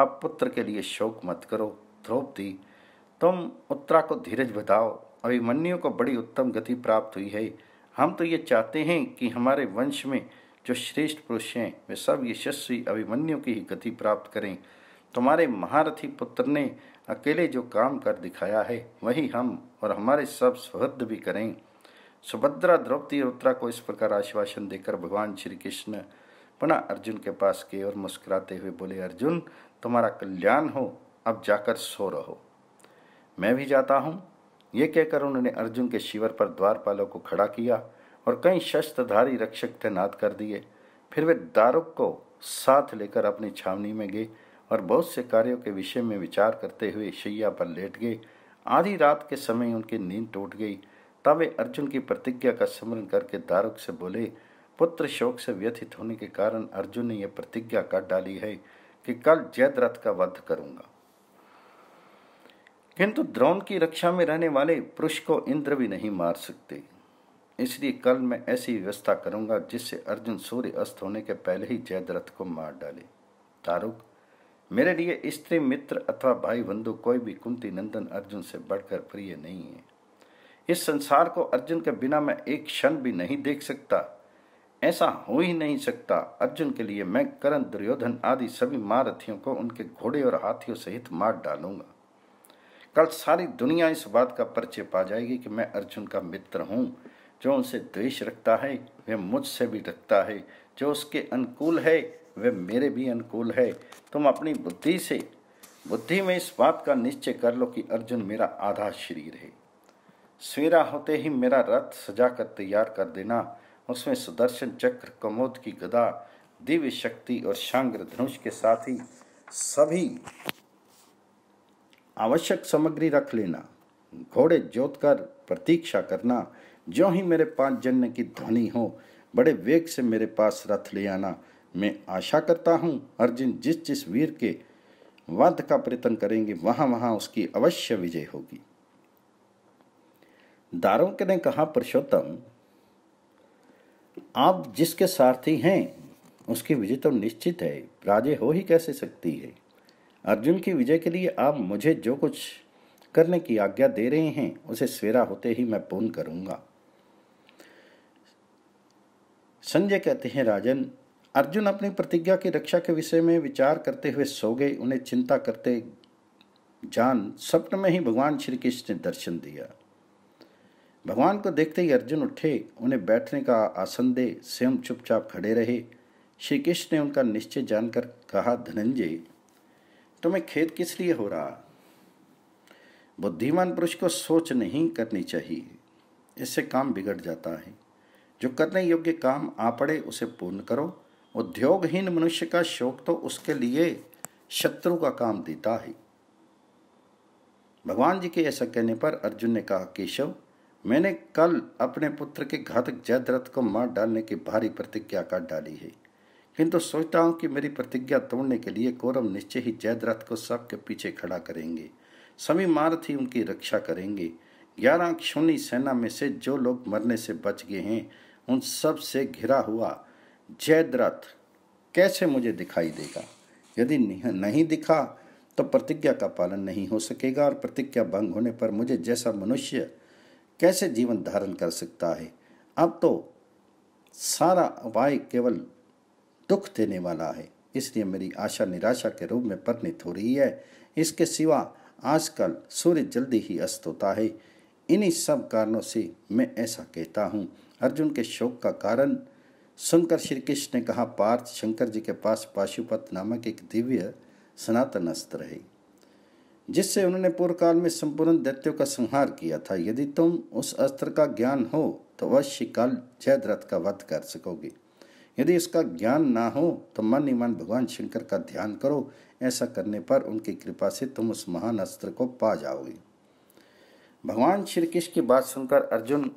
A: अब पुत्र के लिए शोक मत करो द्रौपदी तुम उत्तरा को धीरज बताओ अभिमन्यु को बड़ी उत्तम गति प्राप्त हुई है हम तो ये चाहते हैं कि हमारे वंश में जो श्रेष्ठ पुरुष हैं वे सब यशस्वी अभिमन्यु की ही गति प्राप्त करें तुम्हारे महारथी पुत्र ने अकेले जो काम कर दिखाया है वही हम और हमारे सब सुहृद भी करें सुभद्रा द्रौपदी और उत्तरा को इस प्रकार आश्वासन देकर भगवान श्री कृष्ण पुनः अर्जुन के पास गए और मुस्कुराते हुए बोले अर्जुन तुम्हारा कल्याण हो अब जाकर सो रहो मैं भी जाता हूँ ये कहकर उन्होंने अर्जुन के शिवर पर द्वारपालों को खड़ा किया और कई शस्त्रधारी रक्षक तैनात कर दिए फिर वे दारुक को साथ लेकर अपनी छावनी में गए और बहुत से कार्यों के विषय में विचार करते हुए शैया पर लेट गए आधी रात के समय उनकी नींद टूट गई तब वे अर्जुन की प्रतिज्ञा का स्मरण करके दारुक से बोले पुत्र शोक से व्यथित होने के कारण अर्जुन ने यह प्रतिज्ञा कर डाली है कि कल जयद्रथ का वध करूंगा किंतु द्रोण की रक्षा में रहने वाले पुरुष को इंद्र भी नहीं मार सकते इसलिए कल मैं ऐसी व्यवस्था करूंगा जिससे अर्जुन सूर्य अस्त होने के पहले ही जयद्रथ को मार डाले तारुक मेरे लिए स्त्री मित्र अथवा भाई बंधु कोई भी कुंती नंदन अर्जुन से बढ़कर प्रिय नहीं है इस संसार को अर्जुन के बिना मैं एक क्षण भी नहीं देख सकता ऐसा हो ही नहीं सकता अर्जुन के लिए मैं करण दुर्योधन आदि सभी महारथियों को उनके घोड़े और हाथियों सहित मार डालूंगा कल सारी दुनिया इस बात का परिचय पा जाएगी कि मैं अर्जुन का मित्र हूं जो उनसे द्वेष रखता है वह मुझसे भी रखता है जो उसके अनुकूल है वह मेरे भी अनुकूल है तुम अपनी बुद्धि से बुद्धि में इस बात का निश्चय कर लो कि अर्जुन मेरा आधा शरीर है सवेरा होते ही मेरा रथ सजा कर तैयार कर देना उसमें सुदर्शन चक्र कमोद की गदा दिव्य शक्ति और शांग्र धनुष के साथ ही सभी आवश्यक सामग्री रख लेना घोड़े जोत कर प्रतीक्षा करना जो ही मेरे पास जन्य की ध्वनि हो बड़े वेग से मेरे पास रथ ले आना मैं आशा करता हूँ अर्जुन जिस जिस वीर के वध का प्रयत्न करेंगे वहां वहां उसकी अवश्य विजय होगी दारोक ने कहा पुरुषोत्तम आप जिसके सारथी हैं उसकी विजय तो निश्चित है राजे हो ही कैसे सकती है अर्जुन की विजय के लिए आप मुझे जो कुछ करने की आज्ञा दे रहे हैं उसे सवेरा होते ही मैं पूर्ण करूंगा संजय कहते हैं राजन अर्जुन अपनी प्रतिज्ञा की रक्षा के विषय में विचार करते हुए सो गए उन्हें चिंता करते जान स्वप्न में ही भगवान श्री कृष्ण ने दर्शन दिया भगवान को देखते ही अर्जुन उठे उन्हें बैठने का आसन दे स्वयं चुपचाप खड़े रहे श्री कृष्ण ने उनका निश्चय जानकर कहा धनंजय तुम्हें खेद किस लिए हो रहा बुद्धिमान पुरुष को सोच नहीं करनी चाहिए इससे काम बिगड़ जाता है जो करने योग्य काम आ पड़े उसे पूर्ण करो उद्योगहीन मनुष्य का शोक तो उसके लिए शत्रु का काम देता है भगवान जी के ऐसा कहने पर अर्जुन ने कहा केशव मैंने कल अपने पुत्र के घातक जयद्रथ को मार डालने की भारी प्रतिज्ञा कर डाली है किंतु सोचता हूँ कि मेरी प्रतिज्ञा तोड़ने के लिए कौरव निश्चय ही जयद्रथ को सबके पीछे खड़ा करेंगे सभी महारथी उनकी रक्षा करेंगे ग्यारह क्षुणी सेना में से जो लोग मरने से बच गए हैं उन सब से घिरा हुआ जयद्रथ कैसे मुझे दिखाई देगा यदि नहीं दिखा तो प्रतिज्ञा का पालन नहीं हो सकेगा और प्रतिज्ञा भंग होने पर मुझे जैसा मनुष्य कैसे जीवन धारण कर सकता है अब तो सारा उपाय केवल दुख देने वाला है इसलिए मेरी आशा निराशा के रूप में परिणित हो रही है इसके सिवा आजकल सूर्य जल्दी ही अस्त होता है इन्हीं सब कारणों से मैं ऐसा कहता हूँ अर्जुन के शोक का कारण सुनकर श्री कृष्ण ने कहा पार्थ शंकर जी के पास पाशुपत नामक एक दिव्य सनातन अस्त्र है जिससे उन्होंने पूर्व काल में संपूर्ण दैत्यों का संहार किया था यदि तुम उस अस्त्र का ज्ञान हो तो अवश्य काल जयद्रथ का वध कर सकोगे यदि इसका ज्ञान ना हो तो मन ही मन भगवान शंकर का ध्यान करो ऐसा करने पर उनकी कृपा से तुम उस महान अस्त्र को पा जाओगे भगवान श्री कृष्ण की बात सुनकर अर्जुन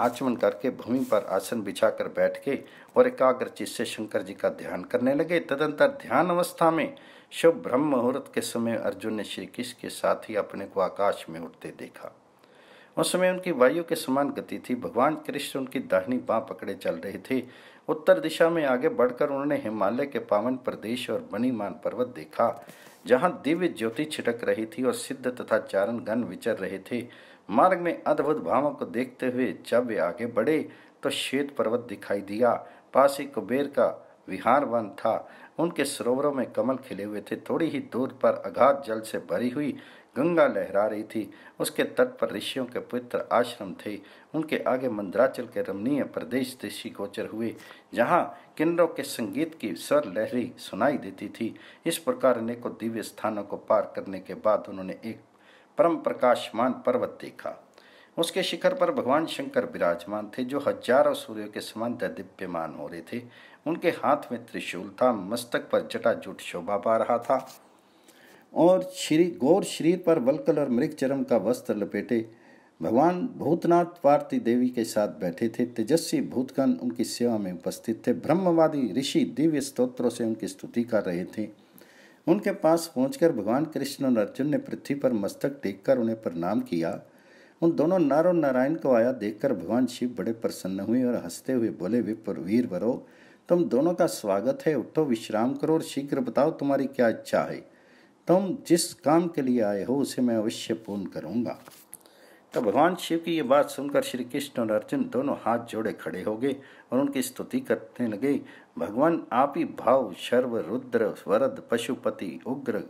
A: आचमन करके भूमि पर आसन बिछाकर बैठ गए और एकाग्र चित्त से शंकर जी का ध्यान करने लगे तदंतर ध्यान अवस्था में शुभ ब्रह्म मुहूर्त के समय अर्जुन ने श्री कृष्ण के साथ ही अपने को आकाश में उठते देखा उस समय उनकी वायु के समान गति थी भगवान कृष्ण उनकी दाहिनी बाँ पकड़े चल रहे थे उत्तर दिशा में आगे बढ़कर उन्होंने हिमालय के पावन प्रदेश और बनीमान पर्वत देखा जहाँ दिव्य ज्योति छिटक रही थी और सिद्ध तथा चारण गण विचर रहे थे मार्ग में अद्भुत भावों को देखते हुए जब वे आगे बढ़े तो श्वेत पर्वत दिखाई दिया पास ही कुबेर का विहार वन था उनके सरोवरों में कमल खिले हुए थे थोड़ी ही दूर पर अगाध जल से भरी हुई गंगा लहरा रही थी उसके तट पर ऋषियों के पवित्र आश्रम थे उनके आगे मंदराचल के रमणीय प्रदेश दृष्टि गोचर हुए जहाँ किन्नरों के संगीत की स्वर लहरी सुनाई देती थी इस प्रकार अनेकों दिव्य स्थानों को पार करने के बाद उन्होंने एक परम प्रकाशमान पर्वत देखा उसके शिखर पर भगवान शंकर विराजमान थे जो हजारों सूर्यों के समान दिव्यमान हो रहे थे उनके हाथ में त्रिशूल था मस्तक पर जटाजुट शोभा पा रहा था और श्री गौर शरीर पर वलकल और मृग चरम का वस्त्र लपेटे भगवान भूतनाथ पार्थी देवी के साथ बैठे थे तेजस्वी भूतगण उनकी सेवा में उपस्थित थे ब्रह्मवादी ऋषि दिव्य स्तोत्रों से उनकी स्तुति कर रहे थे उनके पास पहुंचकर भगवान कृष्ण और अर्जुन ने पृथ्वी पर मस्तक टेककर उन्हें प्रणाम किया उन दोनों नर और नारायण को आया देखकर भगवान शिव बड़े प्रसन्न हुए और हंसते हुए बोले वे वीर वरो तुम दोनों का स्वागत है उठो विश्राम करो और शीघ्र बताओ तुम्हारी क्या इच्छा है तुम जिस काम के लिए आए हो उसे मैं अवश्य पूर्ण करूँगा तब तो भगवान शिव की ये बात सुनकर श्री कृष्ण और अर्जुन दोनों हाथ जोड़े खड़े हो गए और उनकी स्तुति करने लगे भगवान आप ही भाव शर्व रुद्र वरद पशुपति उग्र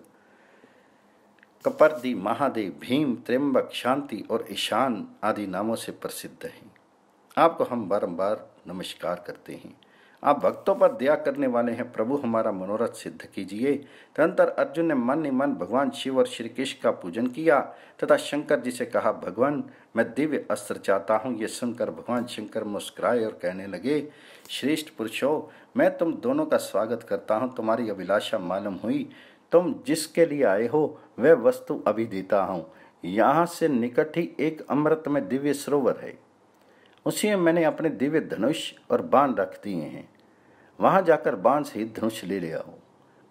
A: कपर्दी महादेव भीम त्रिम्बक शांति और ईशान आदि नामों से प्रसिद्ध हैं आपको हम बारंबार नमस्कार करते हैं आप भक्तों पर दया करने वाले हैं प्रभु हमारा मनोरथ सिद्ध कीजिए तदंतर अर्जुन ने मन ही मन भगवान शिव और श्री कृष्ण का पूजन किया तथा शंकर जी से कहा भगवान मैं दिव्य अस्त्र चाहता हूँ ये सुनकर भगवान शंकर मुस्कुराए और कहने लगे श्रेष्ठ पुरुषो मैं तुम दोनों का स्वागत करता हूँ तुम्हारी अभिलाषा मालूम हुई तुम जिसके लिए आए हो वह वस्तु अभी देता हूँ यहाँ से निकट ही एक अमृत में दिव्य सरोवर है उसी में मैंने अपने दिव्य धनुष और बाण रख दिए हैं वहां जाकर बाण से ही धनुष ले लिया आओ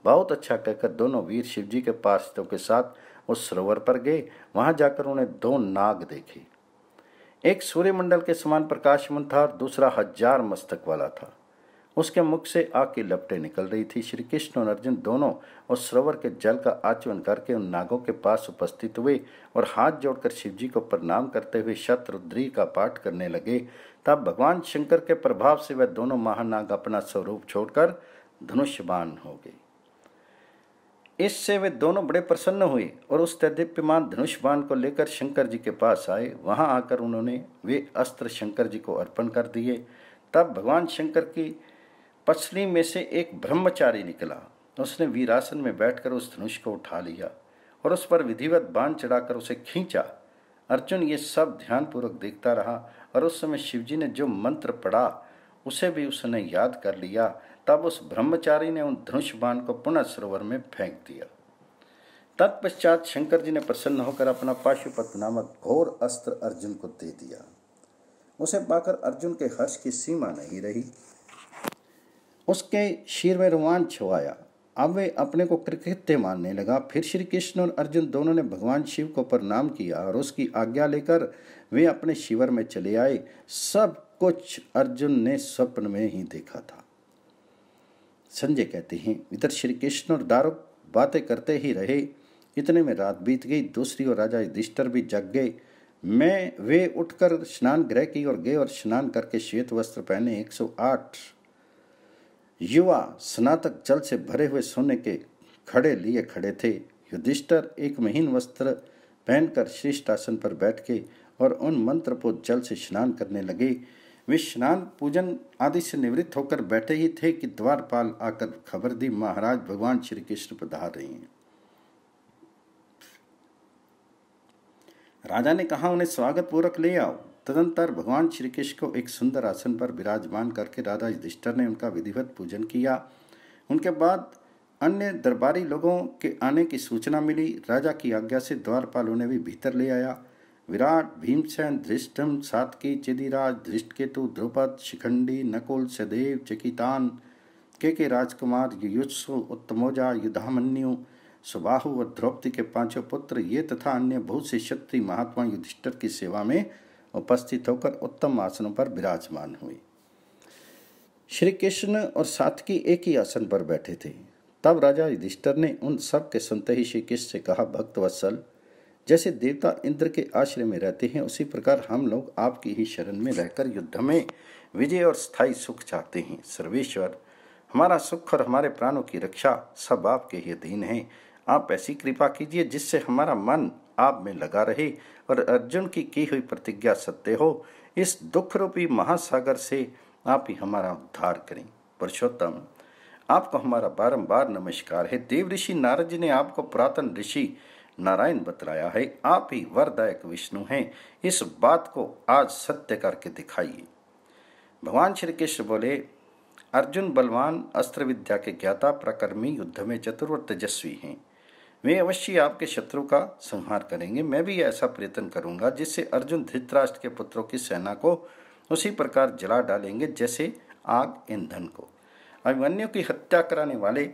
A: बहुत अच्छा कहकर दोनों वीर शिवजी के पार्षदों के साथ उस सरोवर पर गए वहां जाकर उन्हें दो नाग देखे एक सूर्यमंडल के समान प्रकाशमन था और दूसरा हजार मस्तक वाला था उसके मुख से आग की लपटें निकल रही थी श्री कृष्ण और अर्जुन दोनों उस सरोवर के जल का आचमन करके उन नागों के पास उपस्थित हुए और हाथ जोड़कर शिवजी को प्रणाम करते हुए शत्रुद्री का पाठ करने लगे तब भगवान शंकर के प्रभाव से वह दोनों महानाग अपना स्वरूप छोड़कर धनुष्यबान हो गए इससे वे दोनों बड़े प्रसन्न हुए और उस तदीप्यमान धनुष्बान को लेकर शंकर जी के पास आए वहां आकर उन्होंने वे अस्त्र शंकर जी को अर्पण कर दिए तब भगवान शंकर की पछली में से एक ब्रह्मचारी निकला उसने वीरासन में बैठकर उस धनुष को उठा लिया और उस पर विधिवत बांध चढ़ाकर उसे खींचा अर्जुन ये सब ध्यानपूर्वक देखता रहा और उस समय शिवजी ने जो मंत्र पढ़ा उसे भी उसने याद कर लिया तब उस ब्रह्मचारी ने उन धनुष बाण को पुनः सरोवर में फेंक दिया तत्पश्चात शंकर जी ने प्रसन्न होकर अपना पाशुपत नामक घोर अस्त्र अर्जुन को दे दिया उसे पाकर अर्जुन के हर्ष की सीमा नहीं रही उसके शीर में रोमांच छुआया अब वे अपने को कृकृत्य मानने लगा फिर श्री कृष्ण और अर्जुन दोनों ने भगवान शिव को प्रणाम किया और उसकी आज्ञा लेकर वे अपने शिविर में चले आए सब कुछ अर्जुन ने स्वप्न में ही देखा था संजय कहते हैं इधर श्री कृष्ण और दारुक बातें करते ही रहे इतने में रात बीत गई दूसरी ओर राजा युधिष्ठर भी जग गए मैं वे उठकर स्नान ग्रह की ओर गए और स्नान करके श्वेत वस्त्र पहने 108 युवा स्नातक जल से भरे हुए सोने के खड़े लिए खड़े थे युधिष्ठर एक महीन वस्त्र पहनकर श्रेष्ठ आसन पर बैठ के और उन मंत्र को जल से स्नान करने लगे वे स्नान पूजन आदि से निवृत्त होकर बैठे ही थे कि द्वारपाल आकर खबर दी महाराज भगवान श्री कृष्ण पधार रहे हैं राजा ने कहा उन्हें स्वागत पूर्वक ले आओ तदंतर भगवान श्री कृष्ण को एक सुंदर आसन पर विराजमान करके राजा युधिष्ठर ने उनका विधिवत पूजन किया उनके बाद अन्य दरबारी लोगों के आने की सूचना मिली राजा की आज्ञा से द्वारपाल उन्हें भी भीतर ले आया विराट भीमसेन धृष्टम सातकी चिदिराज धृष्टकेतु द्रुपद शिखंडी नकुल सदेव चकितान के के राजकुमार युयुत्सु उत्तमोजा युधामन्यु सुबाहु व द्रौपदी के पांचों पुत्र ये तथा अन्य बहुत से क्षत्रि महात्मा युधिष्ठर की सेवा में उपस्थित होकर उत्तम आसनों पर विराजमान हुए श्री कृष्ण और सातकी एक ही आसन पर बैठे थे तब राजा युधिष्ठर ने उन सब के सुनते ही श्री कृष्ण से कहा भक्त वत्सल जैसे देवता इंद्र के आश्रय में रहते हैं उसी प्रकार हम लोग आपकी ही शरण में रहकर युद्ध में विजय और स्थायी सुख चाहते हैं सर्वेश्वर हमारा सुख और हमारे प्राणों की रक्षा सब आपके ही अधीन है आप ऐसी कृपा कीजिए जिससे हमारा मन आप में लगा रहे और अर्जुन की की हुई प्रतिज्ञा सत्य हो इस दुख रूपी महासागर से आप ही हमारा उद्धार करें पुरुषोत्तम आपको हमारा बारंबार नमस्कार है देव ऋषि नारद जी ने आपको पुरातन ऋषि नारायण बतलाया है आप ही वरदायक विष्णु हैं इस बात को आज सत्य करके दिखाइए भगवान श्री कृष्ण बोले अर्जुन बलवान अस्त्र विद्या के ज्ञाता प्रकर्मी युद्ध में चतुर और तेजस्वी हैं वे अवश्य आपके शत्रु का संहार करेंगे मैं भी ऐसा प्रयत्न करूंगा जिससे अर्जुन धृतराष्ट्र के पुत्रों की सेना को उसी प्रकार जला डालेंगे जैसे आग ईंधन को अभिमन्यु की हत्या कराने वाले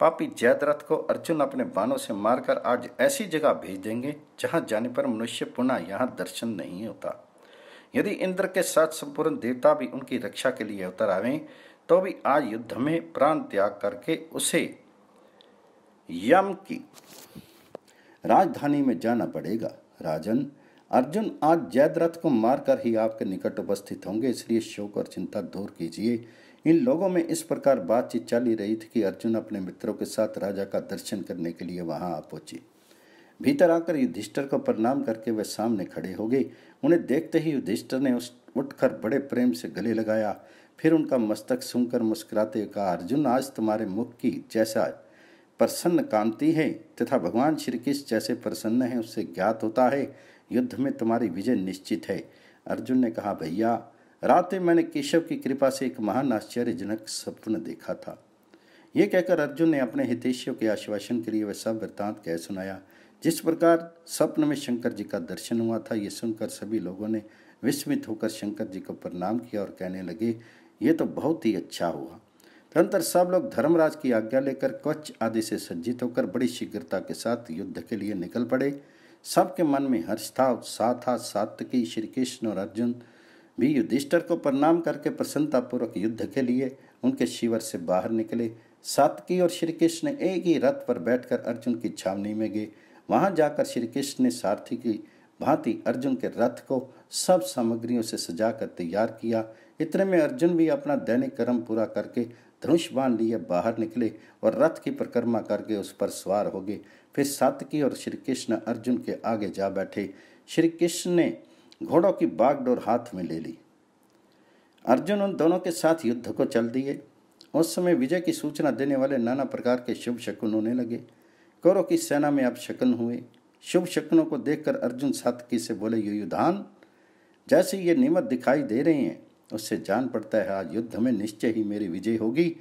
A: पापी जयद्रथ को अर्जुन अपने बाणों से मारकर आज ऐसी जगह भेज देंगे जहां जाने पर मनुष्य पुनः यहां दर्शन नहीं होता यदि इंद्र के साथ संपूर्ण देवता भी उनकी रक्षा के लिए उतर आवे तो भी आज युद्ध में प्राण त्याग करके उसे यम की राजधानी में जाना पड़ेगा राजन अर्जुन आज जयद्रथ को मारकर ही आपके निकट उपस्थित होंगे इसलिए शोक और चिंता दूर कीजिए इन लोगों में इस प्रकार बातचीत चली रही थी कि अर्जुन अपने मित्रों के साथ राजा का दर्शन करने के लिए वहां आ पहुंचे भीतर आकर युधिष्ठर को प्रणाम करके वे सामने खड़े हो गए उन्हें देखते ही युधिष्ठर ने उस उठकर बड़े प्रेम से गले लगाया फिर उनका मस्तक सुनकर मुस्कुराते कहा अर्जुन आज तुम्हारे मुख की जैसा प्रसन्न कांति है तथा भगवान श्री कृष्ण जैसे प्रसन्न है उससे ज्ञात होता है युद्ध में तुम्हारी विजय निश्चित है अर्जुन ने कहा भैया रात में मैंने केशव की कृपा से एक महान आश्चर्यजनक स्वप्न देखा था ये कहकर अर्जुन ने अपने हितेशियों के आश्वासन के लिए वह सब वृत्तांत कह सुनाया जिस प्रकार स्वप्न में शंकर जी का दर्शन हुआ था यह सुनकर सभी लोगों ने विस्मित होकर शंकर जी को प्रणाम किया और कहने लगे ये तो बहुत ही अच्छा हुआ तदंतर सब लोग धर्मराज की आज्ञा लेकर कच्छ आदि से सज्जित होकर बड़ी शीघ्रता के साथ युद्ध के लिए निकल पड़े सबके मन में हर्ष था उत्साह था सात्विकी श्री कृष्ण और अर्जुन भी युधिष्ठर को प्रणाम करके प्रसन्नतापूर्वक युद्ध के लिए उनके शिविर से बाहर निकले सातकी और श्री कृष्ण एक ही रथ पर बैठकर अर्जुन की छावनी में गए वहां जाकर श्री कृष्ण ने सारथी की भांति अर्जुन के रथ को सब सामग्रियों से सजाकर तैयार किया इतने में अर्जुन भी अपना दैनिक कर्म पूरा करके धनुष बाण लिए बाहर निकले और रथ की परिक्रमा करके उस पर सवार हो गए फिर सातकी और श्री कृष्ण अर्जुन के आगे जा बैठे श्री कृष्ण ने घोड़ों की बागडोर हाथ में ले ली अर्जुन उन दोनों के साथ युद्ध को चल दिए उस समय विजय की सूचना देने वाले नाना प्रकार के शुभ शकुन होने लगे कौरव की सेना में अब शकुन हुए शुभ शकुनों को देखकर अर्जुन सातकी से बोले युयुधान जैसे ये निमत दिखाई दे रहे हैं उससे जान पड़ता है आज युद्ध में निश्चय ही मेरी विजय होगी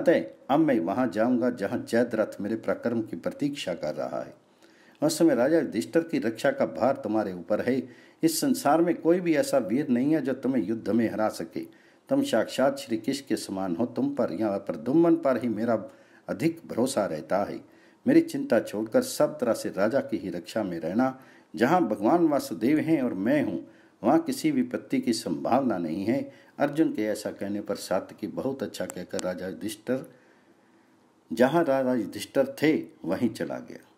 A: अतः अब मैं वहाँ जाऊँगा जहाँ जयद्रथ मेरे प्रक्रम की प्रतीक्षा कर रहा है उस समय राजा युधिष्ठर की रक्षा का भार तुम्हारे ऊपर है इस संसार में कोई भी ऐसा वीर नहीं है जो तुम्हें युद्ध में हरा सके तुम साक्षात श्री कृष्ण के समान हो तुम पर या प्रदुम्बन पर ही मेरा अधिक भरोसा रहता है मेरी चिंता छोड़कर सब तरह से राजा की ही रक्षा में रहना जहाँ भगवान वासुदेव हैं और मैं हूँ वहाँ किसी विपत्ति की संभावना नहीं है अर्जुन के ऐसा कहने पर सात्विकी बहुत अच्छा कहकर राजा युधिष्ठर जहाँ राजा युधिष्ठर थे वहीं चला गया